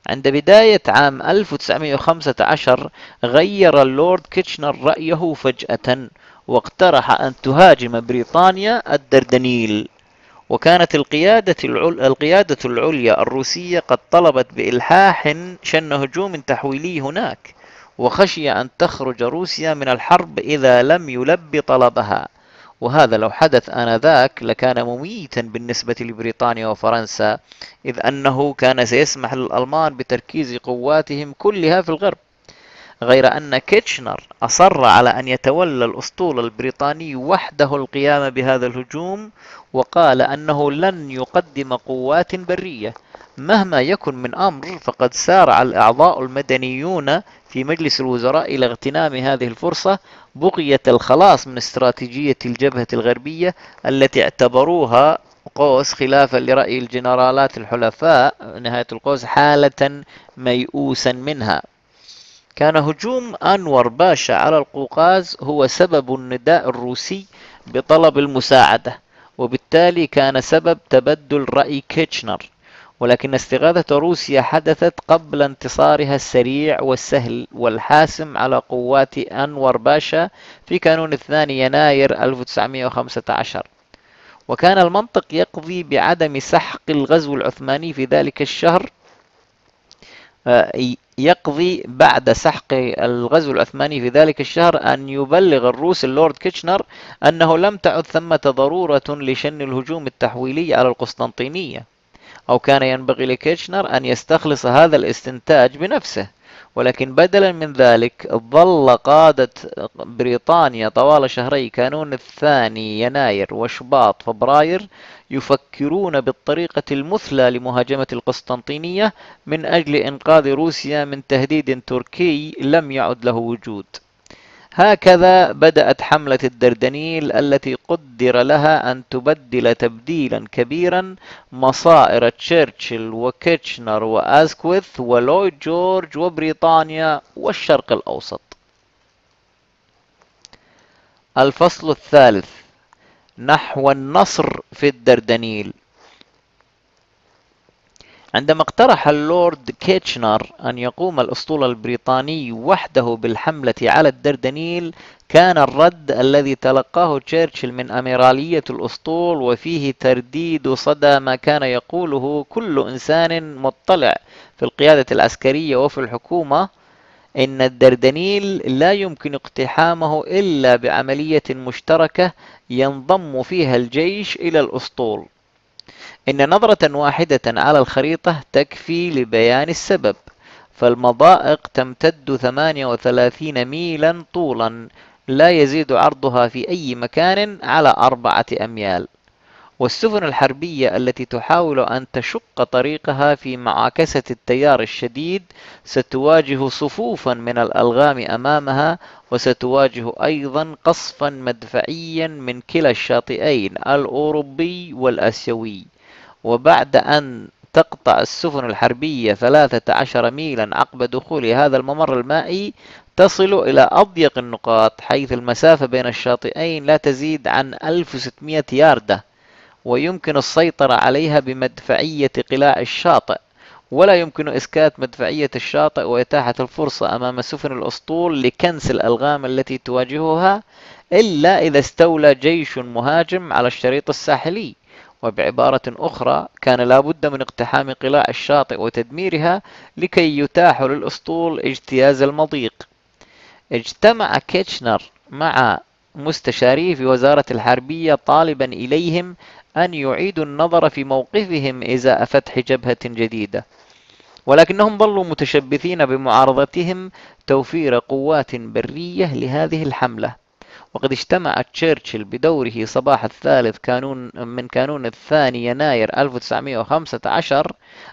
عند بداية عام 1915 غير اللورد كيتشنر رأيه فجأة واقترح أن تهاجم بريطانيا الدردنيل وكانت القيادة, العل... القيادة العليا الروسية قد طلبت بإلحاح شن هجوم تحويلي هناك وخشي أن تخرج روسيا من الحرب إذا لم يلب طلبها وهذا لو حدث آنذاك لكان مميتا بالنسبة لبريطانيا وفرنسا إذ أنه كان سيسمح للألمان بتركيز قواتهم كلها في الغرب غير أن كيتشنر أصر على أن يتولى الأسطول البريطاني وحده القيام بهذا الهجوم وقال أنه لن يقدم قوات برية مهما يكن من أمر فقد سارع الأعضاء المدنيون في مجلس الوزراء إلى اغتنام هذه الفرصة بقية الخلاص من استراتيجية الجبهة الغربية التي اعتبروها قوس خلافا لرأي الجنرالات الحلفاء نهاية القوس حالة ميؤوسا منها كان هجوم أنور باشا على القوقاز هو سبب النداء الروسي بطلب المساعدة وبالتالي كان سبب تبدل رأي كيتشنر ولكن استغاثة روسيا حدثت قبل انتصارها السريع والسهل والحاسم على قوات أنور باشا في كانون الثاني يناير 1915 وكان المنطق يقضي بعدم سحق الغزو العثماني في ذلك الشهر آه، يقضي بعد سحق الغزو العثماني في ذلك الشهر أن يبلغ الروس اللورد كيتشنر أنه لم تعد ثمة ضرورة لشن الهجوم التحويلي على القسطنطينية أو كان ينبغي لكيتشنر أن يستخلص هذا الاستنتاج بنفسه ولكن بدلا من ذلك ظل قادة بريطانيا طوال شهري كانون الثاني يناير وشباط فبراير يفكرون بالطريقة المثلى لمهاجمة القسطنطينية من أجل إنقاذ روسيا من تهديد تركي لم يعد له وجود هكذا بدأت حملة الدردنيل التي قدر لها أن تبدل تبديلا كبيرا مصائر تشرشل وكيتشنر وأسكويث ولويد جورج وبريطانيا والشرق الأوسط الفصل الثالث نحو النصر في الدردنيل عندما اقترح اللورد كيتشنر أن يقوم الأسطول البريطاني وحده بالحملة على الدردنيل كان الرد الذي تلقاه تشرشل من أميرالية الأسطول وفيه ترديد صدى ما كان يقوله كل إنسان مطلع في القيادة العسكرية وفي الحكومة إن الدردنيل لا يمكن اقتحامه إلا بعملية مشتركة ينضم فيها الجيش إلى الأسطول إن نظرة واحدة على الخريطة تكفي لبيان السبب فالمضائق تمتد 38 ميلا طولا لا يزيد عرضها في أي مكان على أربعة أميال والسفن الحربية التي تحاول أن تشق طريقها في معاكسة التيار الشديد ستواجه صفوفا من الألغام أمامها وستواجه أيضا قصفا مدفعيا من كلا الشاطئين الأوروبي والأسيوي وبعد أن تقطع السفن الحربية 13 ميلا عقب دخول هذا الممر المائي تصل إلى أضيق النقاط حيث المسافة بين الشاطئين لا تزيد عن 1600 ياردة ويمكن السيطرة عليها بمدفعية قلاع الشاطئ ولا يمكن إسكات مدفعية الشاطئ وإتاحة الفرصة أمام سفن الأسطول لكنس الألغام التي تواجهها إلا إذا استولى جيش مهاجم على الشريط الساحلي وبعبارة أخرى كان لابد من اقتحام قلاع الشاطئ وتدميرها لكي يتاح للأسطول اجتياز المضيق اجتمع كيتشنر مع مستشاريه في وزارة الحربية طالبا إليهم أن يعيدوا النظر في موقفهم إزاء فتح جبهة جديدة ولكنهم ظلوا متشبثين بمعارضتهم توفير قوات برية لهذه الحملة وقد اجتمع تشرشل بدوره صباح الثالث كانون من كانون الثاني يناير 1915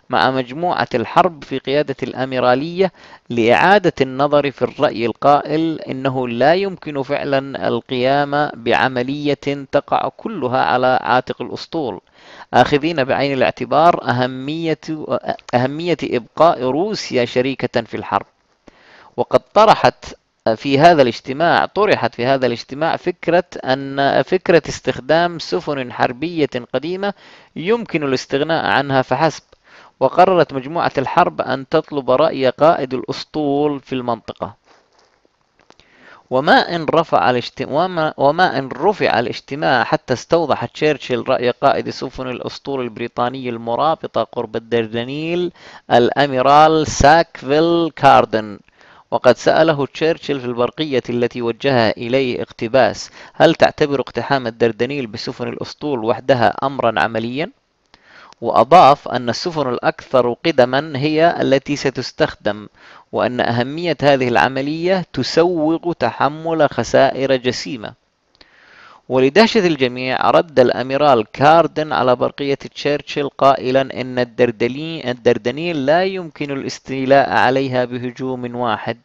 مع مجموعة الحرب في قيادة الأميرالية لإعادة النظر في الرأي القائل إنه لا يمكن فعلا القيام بعملية تقع كلها على عاتق الأسطول آخذين بعين الاعتبار أهمية, أهمية إبقاء روسيا شريكة في الحرب وقد طرحت في هذا الاجتماع طرحت في هذا الاجتماع فكرة أن فكرة استخدام سفن حربية قديمة يمكن الاستغناء عنها فحسب وقررت مجموعة الحرب أن تطلب رأي قائد الأسطول في المنطقة وما إن رفع الاجتماع وما, وما إن رفع الاجتماع حتى استوضح تشرشل رأي قائد سفن الأسطول البريطاني المرابطة قرب الدردنيل الأميرال ساكفيل كاردن وقد سأله تشرشل في البرقية التي وجهها إليه اقتباس هل تعتبر اقتحام الدردنيل بسفن الأسطول وحدها أمرا عمليا؟ وأضاف أن السفن الأكثر قدما هي التي ستستخدم وأن أهمية هذه العملية تسوغ تحمل خسائر جسيمة ولدهشة الجميع رد الأميرال كاردن على برقية تشيرشل قائلا إن الدردنيل لا يمكن الاستيلاء عليها بهجوم واحد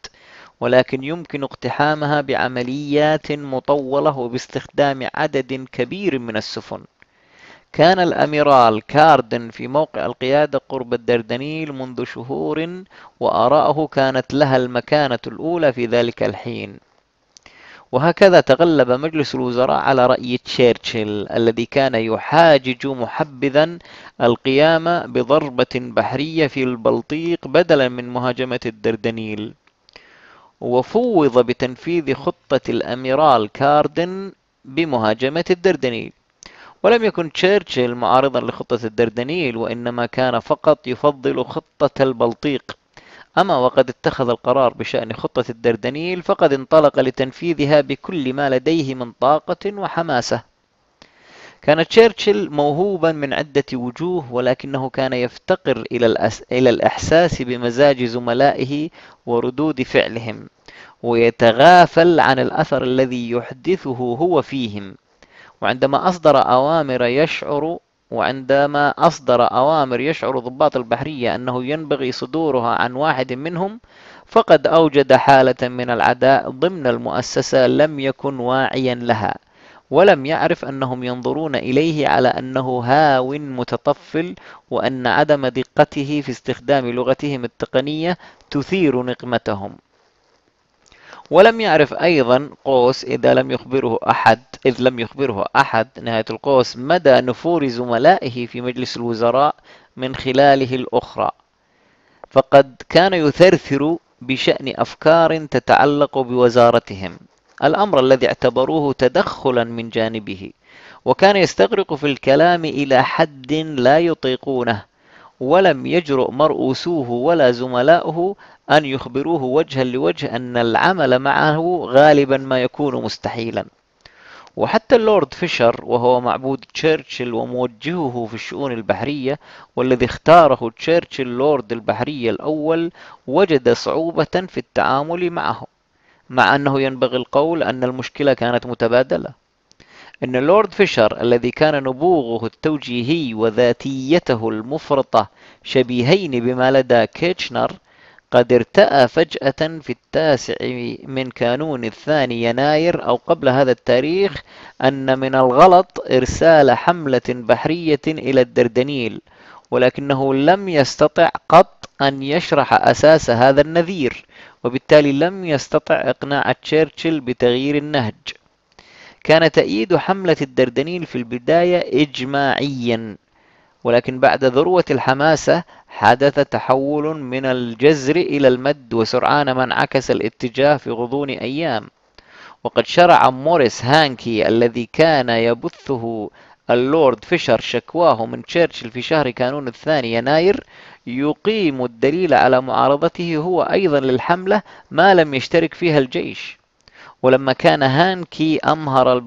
ولكن يمكن اقتحامها بعمليات مطولة وباستخدام عدد كبير من السفن كان الأميرال كاردن في موقع القيادة قرب الدردنيل منذ شهور وآراءه كانت لها المكانة الأولى في ذلك الحين وهكذا تغلب مجلس الوزراء على رأي تشرشل الذي كان يحاجج محبذا القيام بضربة بحرية في البلطيق بدلا من مهاجمة الدردنيل وفوض بتنفيذ خطة الأميرال كاردن بمهاجمة الدردنيل ولم يكن تشرشل معارضا لخطة الدردنيل وإنما كان فقط يفضل خطة البلطيق أما وقد اتخذ القرار بشأن خطة الدردنيل فقد انطلق لتنفيذها بكل ما لديه من طاقة وحماسة كان تشرشل موهوبا من عدة وجوه ولكنه كان يفتقر إلى, الأس... إلى الإحساس بمزاج زملائه وردود فعلهم ويتغافل عن الأثر الذي يحدثه هو فيهم وعندما أصدر أوامر يشعر وعندما أصدر أوامر يشعر ضباط البحرية أنه ينبغي صدورها عن واحد منهم فقد أوجد حالة من العداء ضمن المؤسسة لم يكن واعيا لها ولم يعرف أنهم ينظرون إليه على أنه هاو متطفل وأن عدم دقته في استخدام لغتهم التقنية تثير نقمتهم ولم يعرف أيضا قوس إذا لم يخبره أحد إذ لم يخبره أحد نهاية القوس مدى نفور زملائه في مجلس الوزراء من خلاله الأخرى فقد كان يثرثر بشأن أفكار تتعلق بوزارتهم الأمر الذي اعتبروه تدخلا من جانبه وكان يستغرق في الكلام إلى حد لا يطيقونه ولم يجرؤ مرؤوسوه ولا زملاؤه أن يخبروه وجها لوجه أن العمل معه غالبا ما يكون مستحيلا وحتى اللورد فيشر وهو معبود تشرشل وموجهه في الشؤون البحرية والذي اختاره تشرشل لورد البحرية الأول وجد صعوبة في التعامل معه مع أنه ينبغي القول أن المشكلة كانت متبادلة أن لورد فيشر الذي كان نبوغه التوجيهي وذاتيته المفرطة شبيهين بما لدى كيتشنر قد ارتأى فجأة في التاسع من كانون الثاني يناير أو قبل هذا التاريخ أن من الغلط إرسال حملة بحرية إلى الدردنيل ولكنه لم يستطع قط أن يشرح أساس هذا النذير وبالتالي لم يستطع إقناع تشرشل بتغيير النهج كان تأييد حملة الدردنيل في البداية إجماعيا ولكن بعد ذروة الحماسة حدث تحول من الجزر إلى المد وسرعان ما انعكس الاتجاه في غضون أيام وقد شرع موريس هانكي الذي كان يبثه اللورد فيشر شكواه من تشرشل في شهر كانون الثاني يناير يقيم الدليل على معارضته هو أيضا للحملة ما لم يشترك فيها الجيش ولما كان هانكي أمهر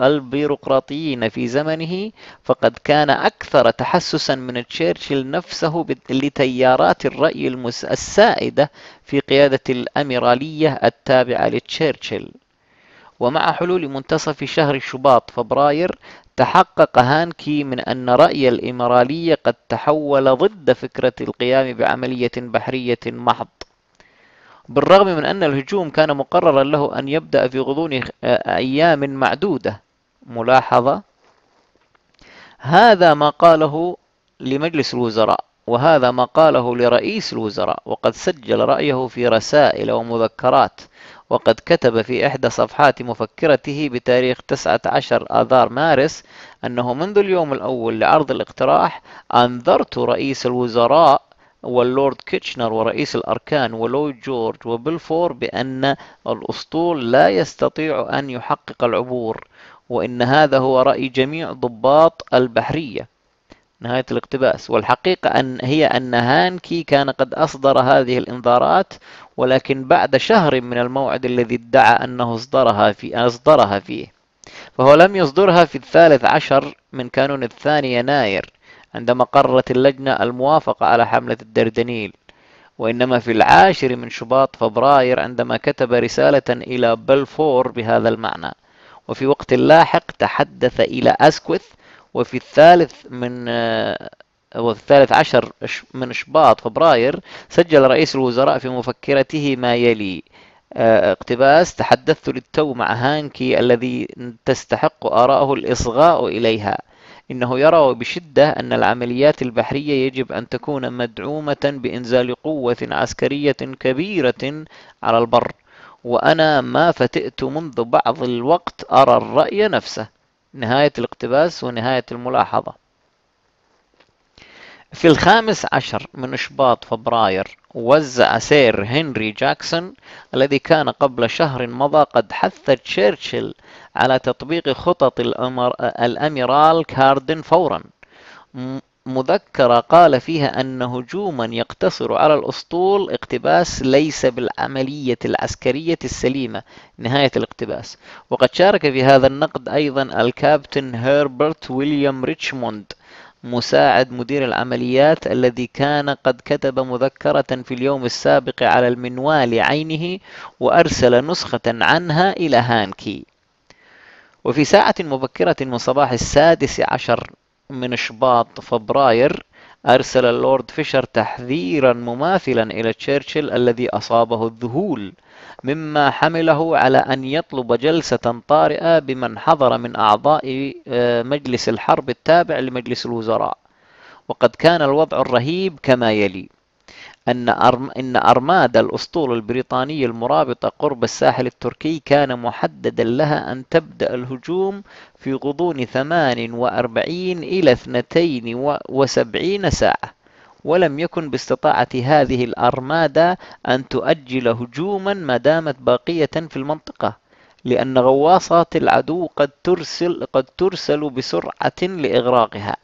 البيروقراطيين في زمنه فقد كان أكثر تحسسا من تشرشل نفسه لتيارات الرأي السائدة في قيادة الأميرالية التابعة لتشرشل ومع حلول منتصف شهر شباط فبراير تحقق هانكي من أن رأي الإميرالية قد تحول ضد فكرة القيام بعملية بحرية محض بالرغم من أن الهجوم كان مقررا له أن يبدأ في غضون آه، أيام معدودة ملاحظة هذا ما قاله لمجلس الوزراء وهذا ما قاله لرئيس الوزراء وقد سجل رأيه في رسائل ومذكرات وقد كتب في إحدى صفحات مفكرته بتاريخ 19 آذار مارس أنه منذ اليوم الأول لعرض الاقتراح أنذرت رئيس الوزراء واللورد كيتشنر ورئيس الأركان ولويد جورج وبلفور بأن الأسطول لا يستطيع أن يحقق العبور وإن هذا هو رأي جميع ضباط البحرية نهاية الاقتباس والحقيقة أن هي أن هانكي كان قد أصدر هذه الإنذارات ولكن بعد شهر من الموعد الذي ادعى أنه أصدرها, في أصدرها فيه فهو لم يصدرها في الثالث عشر من كانون الثاني يناير عندما قررت اللجنة الموافقة على حملة الدردنيل وإنما في العاشر من شباط فبراير عندما كتب رسالة إلى بلفور بهذا المعنى وفي وقت لاحق تحدث إلى أسكوث وفي الثالث من آه، وفي الثالث عشر من شباط فبراير سجل رئيس الوزراء في مفكرته ما يلي آه، اقتباس تحدثت للتو مع هانكي الذي تستحق آراءه الإصغاء إليها إنه يرى بشدة أن العمليات البحرية يجب أن تكون مدعومة بإنزال قوة عسكرية كبيرة على البر وأنا ما فتئت منذ بعض الوقت أرى الرأي نفسه نهاية الاقتباس ونهاية الملاحظة في الخامس عشر من شباط فبراير وزع سير هنري جاكسون الذي كان قبل شهر مضى قد حث تشرشل على تطبيق خطط الأمر الأميرال كاردن فورا مذكرة قال فيها أن هجوما يقتصر على الأسطول اقتباس ليس بالعملية العسكرية السليمة نهاية الاقتباس وقد شارك في هذا النقد أيضا الكابتن هربرت ويليام ريتشموند مساعد مدير العمليات الذي كان قد كتب مذكرة في اليوم السابق على المنوال عينه وأرسل نسخة عنها إلى هانكي وفي ساعة مبكرة من صباح السادس عشر من شباط فبراير أرسل اللورد فيشر تحذيرا مماثلا إلى تشرشل الذي أصابه الذهول مما حمله على أن يطلب جلسة طارئة بمن حضر من أعضاء آه، مجلس الحرب التابع لمجلس الوزراء وقد كان الوضع الرهيب كما يلي أن, أرم إن أرماد الأسطول البريطاني المرابطة قرب الساحل التركي كان محددا لها أن تبدأ الهجوم في غضون 48 إلى 72 ساعة ولم يكن باستطاعة هذه الأرمادة أن تؤجل هجوما ما دامت باقية في المنطقة لأن غواصات العدو قد ترسل, قد ترسل بسرعة لإغراقها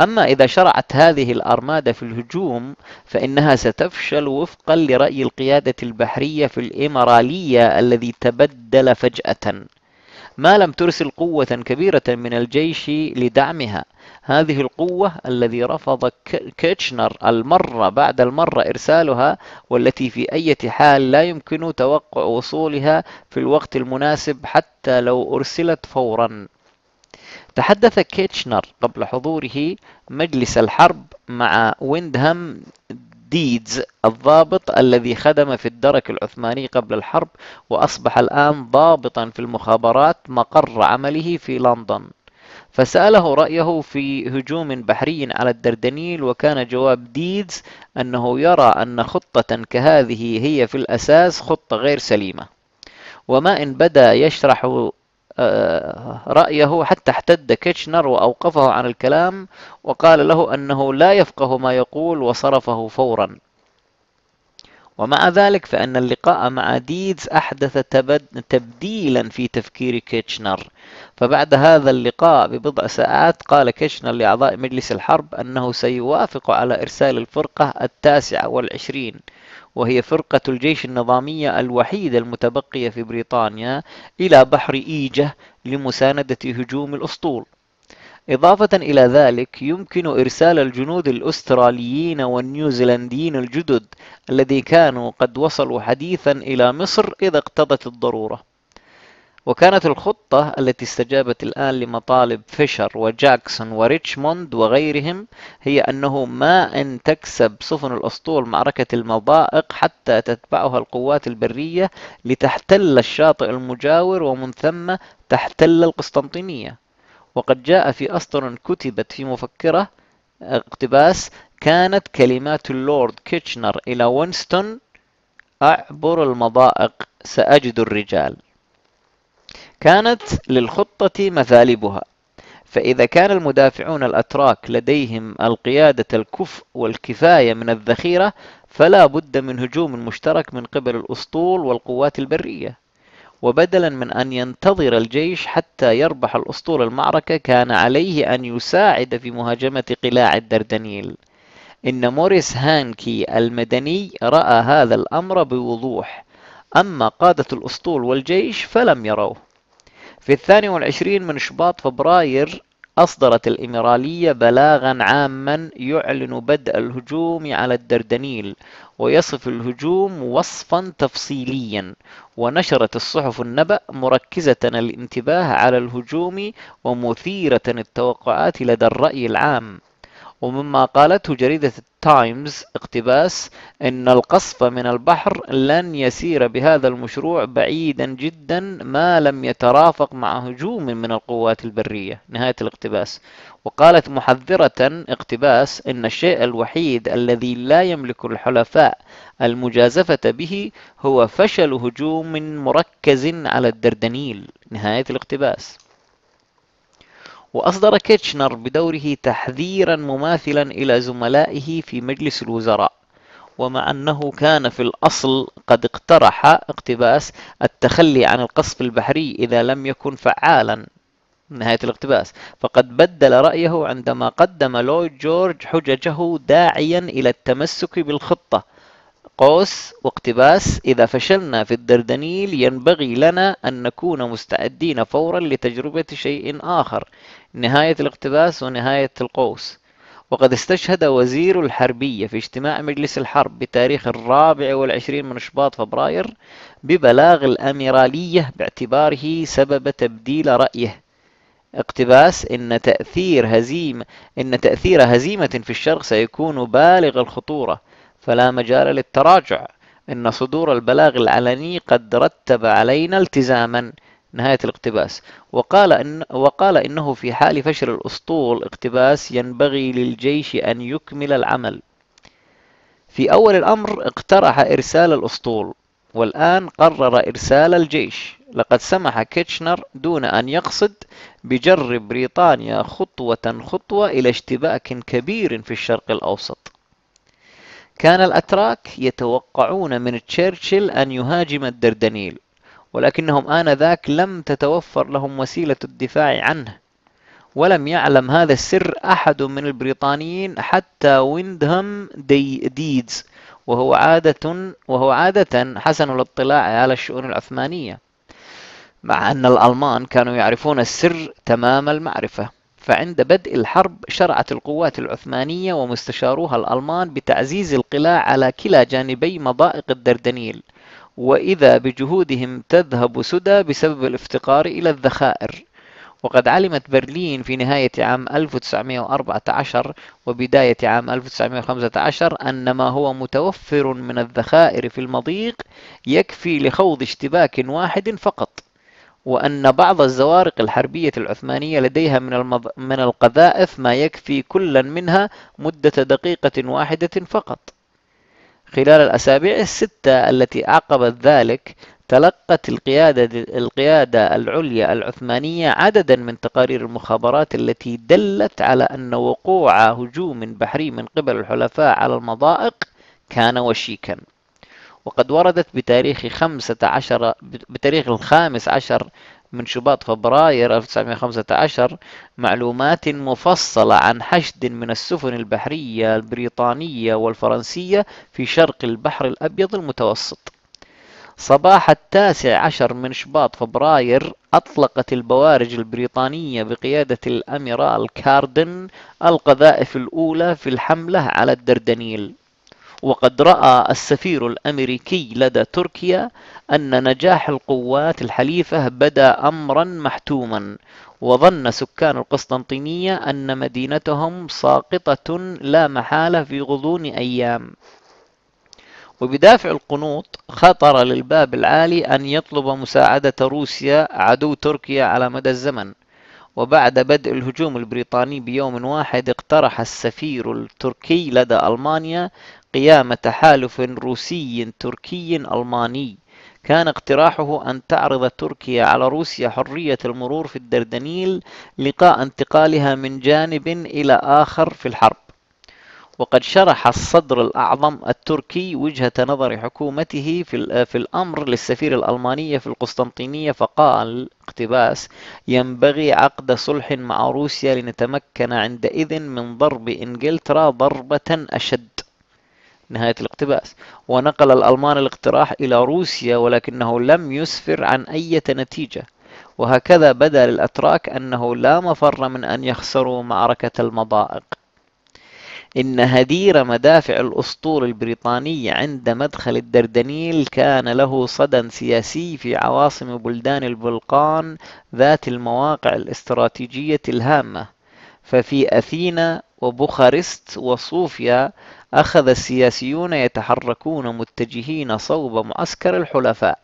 أما إذا شرعت هذه الأرمادة في الهجوم فإنها ستفشل وفقا لرأي القيادة البحرية في الإمارالية الذي تبدل فجأة ما لم ترسل قوة كبيرة من الجيش لدعمها هذه القوة الذي رفض كيتشنر المرة بعد المرة إرسالها والتي في أي حال لا يمكن توقع وصولها في الوقت المناسب حتى لو أرسلت فوراً تحدث كيتشنر قبل حضوره مجلس الحرب مع ويندهام ديدز الضابط الذي خدم في الدرك العثماني قبل الحرب وأصبح الآن ضابطا في المخابرات مقر عمله في لندن فسأله رأيه في هجوم بحري على الدردنيل وكان جواب ديدز أنه يرى أن خطة كهذه هي في الأساس خطة غير سليمة وما إن بدا يشرح آه، رأيه حتى احتد كيتشنر وأوقفه عن الكلام وقال له أنه لا يفقه ما يقول وصرفه فورا ومع ذلك فإن اللقاء مع ديدز أحدث تبديلا في تفكير كيتشنر فبعد هذا اللقاء ببضع ساعات قال كيتشنر لأعضاء مجلس الحرب أنه سيوافق على إرسال الفرقة التاسعة والعشرين وهي فرقة الجيش النظامية الوحيدة المتبقية في بريطانيا إلى بحر إيجة لمساندة هجوم الأسطول إضافة إلى ذلك يمكن إرسال الجنود الأستراليين والنيوزيلنديين الجدد الذي كانوا قد وصلوا حديثا إلى مصر إذا اقتضت الضرورة وكانت الخطة التي استجابت الآن لمطالب فيشر وجاكسون وريتشموند وغيرهم هي أنه ما أن تكسب سفن الأسطول معركة المضائق حتى تتبعها القوات البرية لتحتل الشاطئ المجاور ومن ثم تحتل القسطنطينية وقد جاء في أسطر كتبت في مفكرة اقتباس كانت كلمات اللورد كيتشنر إلى وينستون أعبر المضائق سأجد الرجال كانت للخطة مثالبها فإذا كان المدافعون الأتراك لديهم القيادة الكفء والكفاية من الذخيرة فلا بد من هجوم مشترك من قبل الأسطول والقوات البرية وبدلا من أن ينتظر الجيش حتى يربح الأسطول المعركة كان عليه أن يساعد في مهاجمة قلاع الدردنيل إن موريس هانكي المدني رأى هذا الأمر بوضوح أما قادة الأسطول والجيش فلم يروه في الثاني والعشرين من شباط فبراير أصدرت الإميرالية بلاغا عاما يعلن بدء الهجوم على الدردنيل ويصف الهجوم وصفا تفصيليا ونشرت الصحف النبأ مركزة الانتباه على الهجوم ومثيرة التوقعات لدى الرأي العام ومما قالته جريدة التايمز اقتباس أن القصف من البحر لن يسير بهذا المشروع بعيدا جدا ما لم يترافق مع هجوم من القوات البرية نهاية الاقتباس وقالت محذرة اقتباس أن الشيء الوحيد الذي لا يملك الحلفاء المجازفة به هو فشل هجوم مركز على الدردنيل نهاية الاقتباس وأصدر كيتشنر بدوره تحذيرا مماثلا إلى زملائه في مجلس الوزراء ومع أنه كان في الأصل قد اقترح اقتباس التخلي عن القصف البحري إذا لم يكن فعالا نهاية الاقتباس فقد بدل رأيه عندما قدم لويد جورج حججه داعيا إلى التمسك بالخطة قوس واقتباس إذا فشلنا في الدردنيل ينبغي لنا أن نكون مستعدين فورا لتجربة شيء آخر نهاية الاقتباس ونهاية القوس وقد استشهد وزير الحربية في اجتماع مجلس الحرب بتاريخ الرابع والعشرين من شباط فبراير ببلاغ الأميرالية باعتباره سبب تبديل رأيه اقتباس إن تأثير هزيمة إن تأثير هزيمة في الشرق سيكون بالغ الخطورة فلا مجال للتراجع إن صدور البلاغ العلني قد رتب علينا التزاما نهاية الاقتباس وقال, إن وقال إنه في حال فشل الأسطول اقتباس ينبغي للجيش أن يكمل العمل في أول الأمر اقترح إرسال الأسطول والآن قرر إرسال الجيش لقد سمح كيتشنر دون أن يقصد بجر بريطانيا خطوة خطوة إلى اشتباك كبير في الشرق الأوسط كان الأتراك يتوقعون من تشرشل أن يهاجم الدردنيل ولكنهم آنذاك لم تتوفر لهم وسيلة الدفاع عنه ولم يعلم هذا السر أحد من البريطانيين حتى ويندهام دي ديدز وهو عادة وهو عادة حسن الاطلاع على الشؤون العثمانية مع أن الألمان كانوا يعرفون السر تمام المعرفة فعند بدء الحرب شرعت القوات العثمانية ومستشاروها الألمان بتعزيز القلاع على كلا جانبي مضائق الدردنيل وإذا بجهودهم تذهب سدى بسبب الافتقار إلى الذخائر وقد علمت برلين في نهاية عام 1914 وبداية عام 1915 أن ما هو متوفر من الذخائر في المضيق يكفي لخوض اشتباك واحد فقط وأن بعض الزوارق الحربية العثمانية لديها من, المض... من القذائف ما يكفي كلا منها مدة دقيقة واحدة فقط خلال الأسابيع الستة التي عقبت ذلك تلقت القيادة, القيادة العليا العثمانية عددا من تقارير المخابرات التي دلت على أن وقوع هجوم بحري من قبل الحلفاء على المضائق كان وشيكا وقد وردت بتاريخ خمسة عشر بتاريخ الخامس عشر من شباط فبراير 1915 معلومات مفصلة عن حشد من السفن البحرية البريطانية والفرنسية في شرق البحر الأبيض المتوسط صباح التاسع عشر من شباط فبراير أطلقت البوارج البريطانية بقيادة الأميرال كاردن القذائف الأولى في الحملة على الدردنيل وقد رأى السفير الأمريكي لدى تركيا أن نجاح القوات الحليفة بدا أمرا محتوما وظن سكان القسطنطينية أن مدينتهم ساقطة لا محالة في غضون أيام وبدافع القنوط خطر للباب العالي أن يطلب مساعدة روسيا عدو تركيا على مدى الزمن وبعد بدء الهجوم البريطاني بيوم واحد اقترح السفير التركي لدى ألمانيا قيام تحالف روسي تركي ألماني كان اقتراحه أن تعرض تركيا على روسيا حرية المرور في الدردنيل لقاء انتقالها من جانب إلى آخر في الحرب وقد شرح الصدر الأعظم التركي وجهة نظر حكومته في, في الأمر للسفير الألمانية في القسطنطينية فقال اقتباس ينبغي عقد صلح مع روسيا لنتمكن عندئذ من ضرب إنجلترا ضربة أشد نهاية الاقتباس ونقل الألمان الاقتراح إلى روسيا ولكنه لم يسفر عن أي نتيجة وهكذا بدا للأتراك أنه لا مفر من أن يخسروا معركة المضائق إن هدير مدافع الأسطول البريطاني عند مدخل الدردنيل كان له صدى سياسي في عواصم بلدان البلقان ذات المواقع الاستراتيجية الهامة ففي أثينا وبوخارست وصوفيا أخذ السياسيون يتحركون متجهين صوب معسكر الحلفاء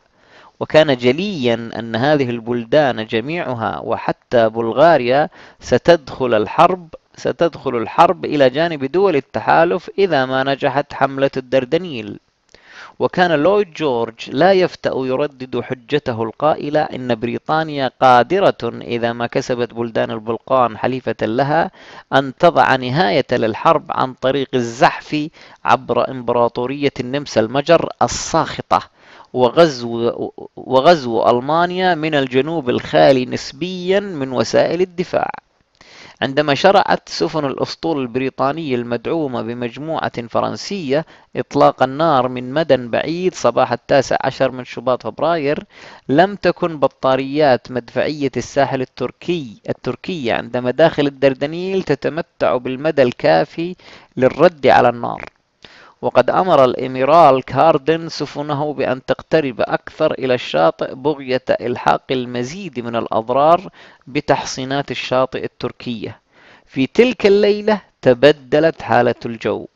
وكان جليا أن هذه البلدان جميعها وحتى بلغاريا ستدخل الحرب ستدخل الحرب إلى جانب دول التحالف إذا ما نجحت حملة الدردنيل وكان لويد جورج لا يفتأ يردد حجته القائلة إن بريطانيا قادرة إذا ما كسبت بلدان البلقان حليفة لها أن تضع نهاية للحرب عن طريق الزحف عبر إمبراطورية النمسا المجر الساخطة وغزو, وغزو ألمانيا من الجنوب الخالي نسبيا من وسائل الدفاع عندما شرعت سفن الأسطول البريطانية المدعومة بمجموعة فرنسية إطلاق النار من مدى بعيد صباح التاسع عشر من شباط فبراير لم تكن بطاريات مدفعية الساحل التركي التركية عند مداخل الدردنيل تتمتع بالمدى الكافي للرد على النار وقد أمر الإميرال كاردن سفنه بأن تقترب أكثر إلى الشاطئ بغية إلحاق المزيد من الأضرار بتحصينات الشاطئ التركية في تلك الليلة تبدلت حالة الجو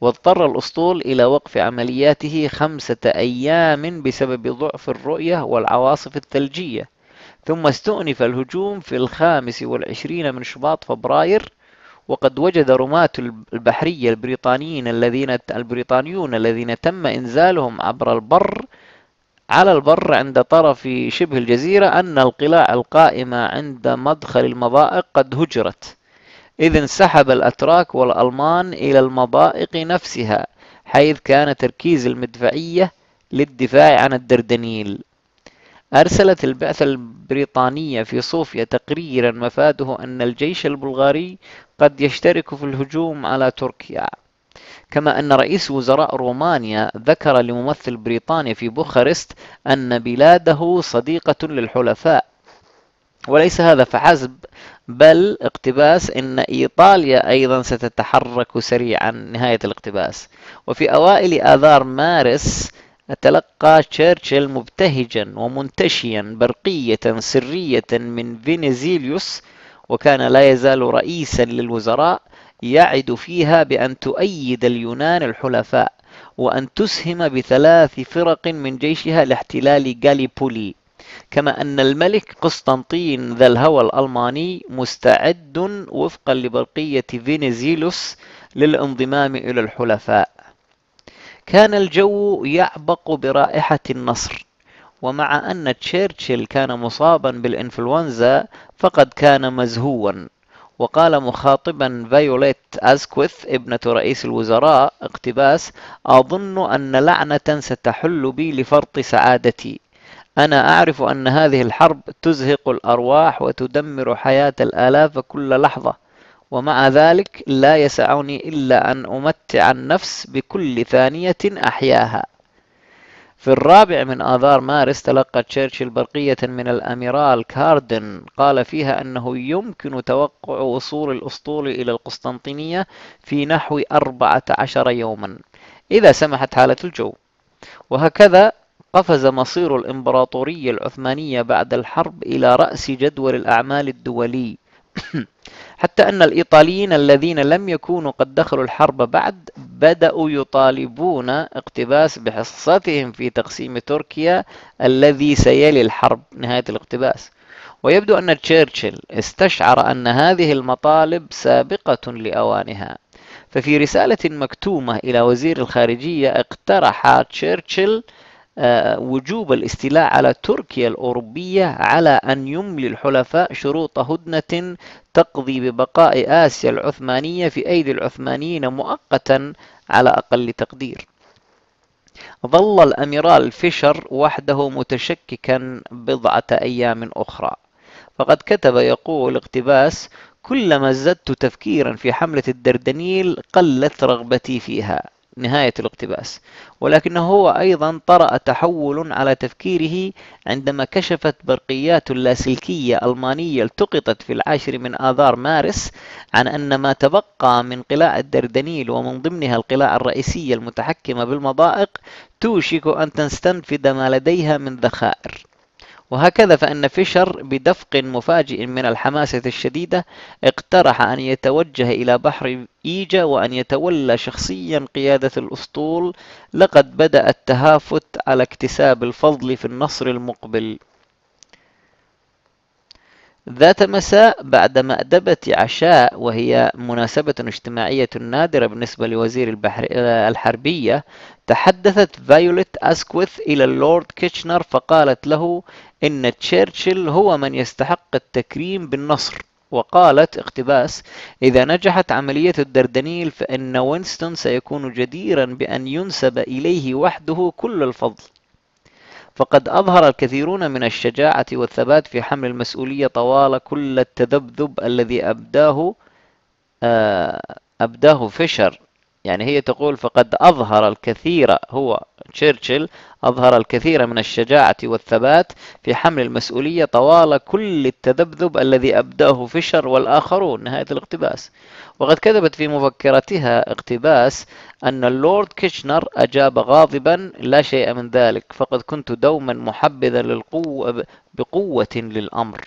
واضطر الأسطول إلى وقف عملياته خمسة أيام بسبب ضعف الرؤية والعواصف الثلجية ثم استؤنف الهجوم في الخامس والعشرين من شباط فبراير وقد وجد رماة البحرية البريطانيين الذين البريطانيون الذين تم إنزالهم عبر البر على البر عند طرف شبه الجزيرة أن القلاع القائمة عند مدخل المضائق قد هجرت إذ انسحب الأتراك والألمان إلى المضائق نفسها حيث كان تركيز المدفعية للدفاع عن الدردنيل أرسلت البعثة البريطانية في صوفيا تقريرا مفاده أن الجيش البلغاري قد يشترك في الهجوم على تركيا كما أن رئيس وزراء رومانيا ذكر لممثل بريطانيا في بوخارست أن بلاده صديقة للحلفاء وليس هذا فحسب بل اقتباس ان ايطاليا ايضا ستتحرك سريعا نهايه الاقتباس وفي اوائل اذار مارس تلقى تشرشل مبتهجا ومنتشيا برقية سرية من فينيزيليوس وكان لا يزال رئيسا للوزراء يعد فيها بأن تؤيد اليونان الحلفاء وأن تسهم بثلاث فرق من جيشها لاحتلال غاليبولي كما أن الملك قسطنطين ذا الهوى الألماني مستعد وفقا لبرقية فينيزيلوس للانضمام إلى الحلفاء كان الجو يعبق برائحة النصر ومع أن تشيرشل كان مصابا بالإنفلونزا فقد كان مزهوا وقال مخاطبا فيوليت أزكوث ابنة رئيس الوزراء اقتباس أظن أن لعنة ستحل بي لفرط سعادتي أنا أعرف أن هذه الحرب تزهق الأرواح وتدمر حياة الآلاف كل لحظة ومع ذلك لا يسعني إلا أن أمتع النفس بكل ثانية أحياها في الرابع من آذار مارس تلقى تشرشل برقية من الأميرال كاردن قال فيها أنه يمكن توقع وصول الأسطول إلى القسطنطينية في نحو 14 يوما إذا سمحت حالة الجو وهكذا قفز مصير الإمبراطورية العثمانية بعد الحرب إلى رأس جدول الأعمال الدولي (coughs) حتى أن الإيطاليين الذين لم يكونوا قد دخلوا الحرب بعد بدأوا يطالبون اقتباس بحصتهم في تقسيم تركيا الذي سيلي الحرب نهاية الاقتباس ويبدو أن تشرشل استشعر أن هذه المطالب سابقة لأوانها ففي رسالة مكتومة إلى وزير الخارجية اقترح تشرشل آه، وجوب الاستيلاء على تركيا الأوروبية على أن يملي الحلفاء شروط هدنة تقضي ببقاء آسيا العثمانية في أيدي العثمانيين مؤقتا على أقل تقدير ظل الأميرال فيشر وحده متشككا بضعة أيام أخرى فقد كتب يقول اقتباس كلما ازددت تفكيرا في حملة الدردنيل قلت رغبتي فيها نهاية الاقتباس ولكنه هو أيضا طرأ تحول على تفكيره عندما كشفت برقيات لاسلكية ألمانية التقطت في العاشر من آذار مارس عن أن ما تبقى من قلاع الدردنيل ومن ضمنها القلاع الرئيسية المتحكمة بالمضائق توشك أن تستنفد ما لديها من ذخائر وهكذا فإن فيشر بدفق مفاجئ من الحماسة الشديدة اقترح أن يتوجه إلى بحر إيجا وأن يتولى شخصيا قيادة الأسطول لقد بدأ التهافت على اكتساب الفضل في النصر المقبل ذات مساء بعد مأدبة عشاء وهي مناسبة اجتماعية نادرة بالنسبة لوزير البحر آه، الحربية تحدثت فايولت أسكوث إلى اللورد كيتشنر فقالت له إن تشرشل هو من يستحق التكريم بالنصر وقالت اقتباس إذا نجحت عملية الدردنيل فإن وينستون سيكون جديرا بأن ينسب إليه وحده كل الفضل فقد أظهر الكثيرون من الشجاعة والثبات في حمل المسؤولية طوال كل التذبذب الذي أبداه آه، أبداه فيشر يعني هي تقول فقد أظهر الكثير هو تشرشل أظهر الكثير من الشجاعة والثبات في حمل المسؤولية طوال كل التذبذب الذي أبداه فيشر والآخرون نهاية الاقتباس وقد كتبت في مفكرتها اقتباس أن اللورد كيشنر أجاب غاضبا لا شيء من ذلك فقد كنت دوما محبذا للقوة بقوة للأمر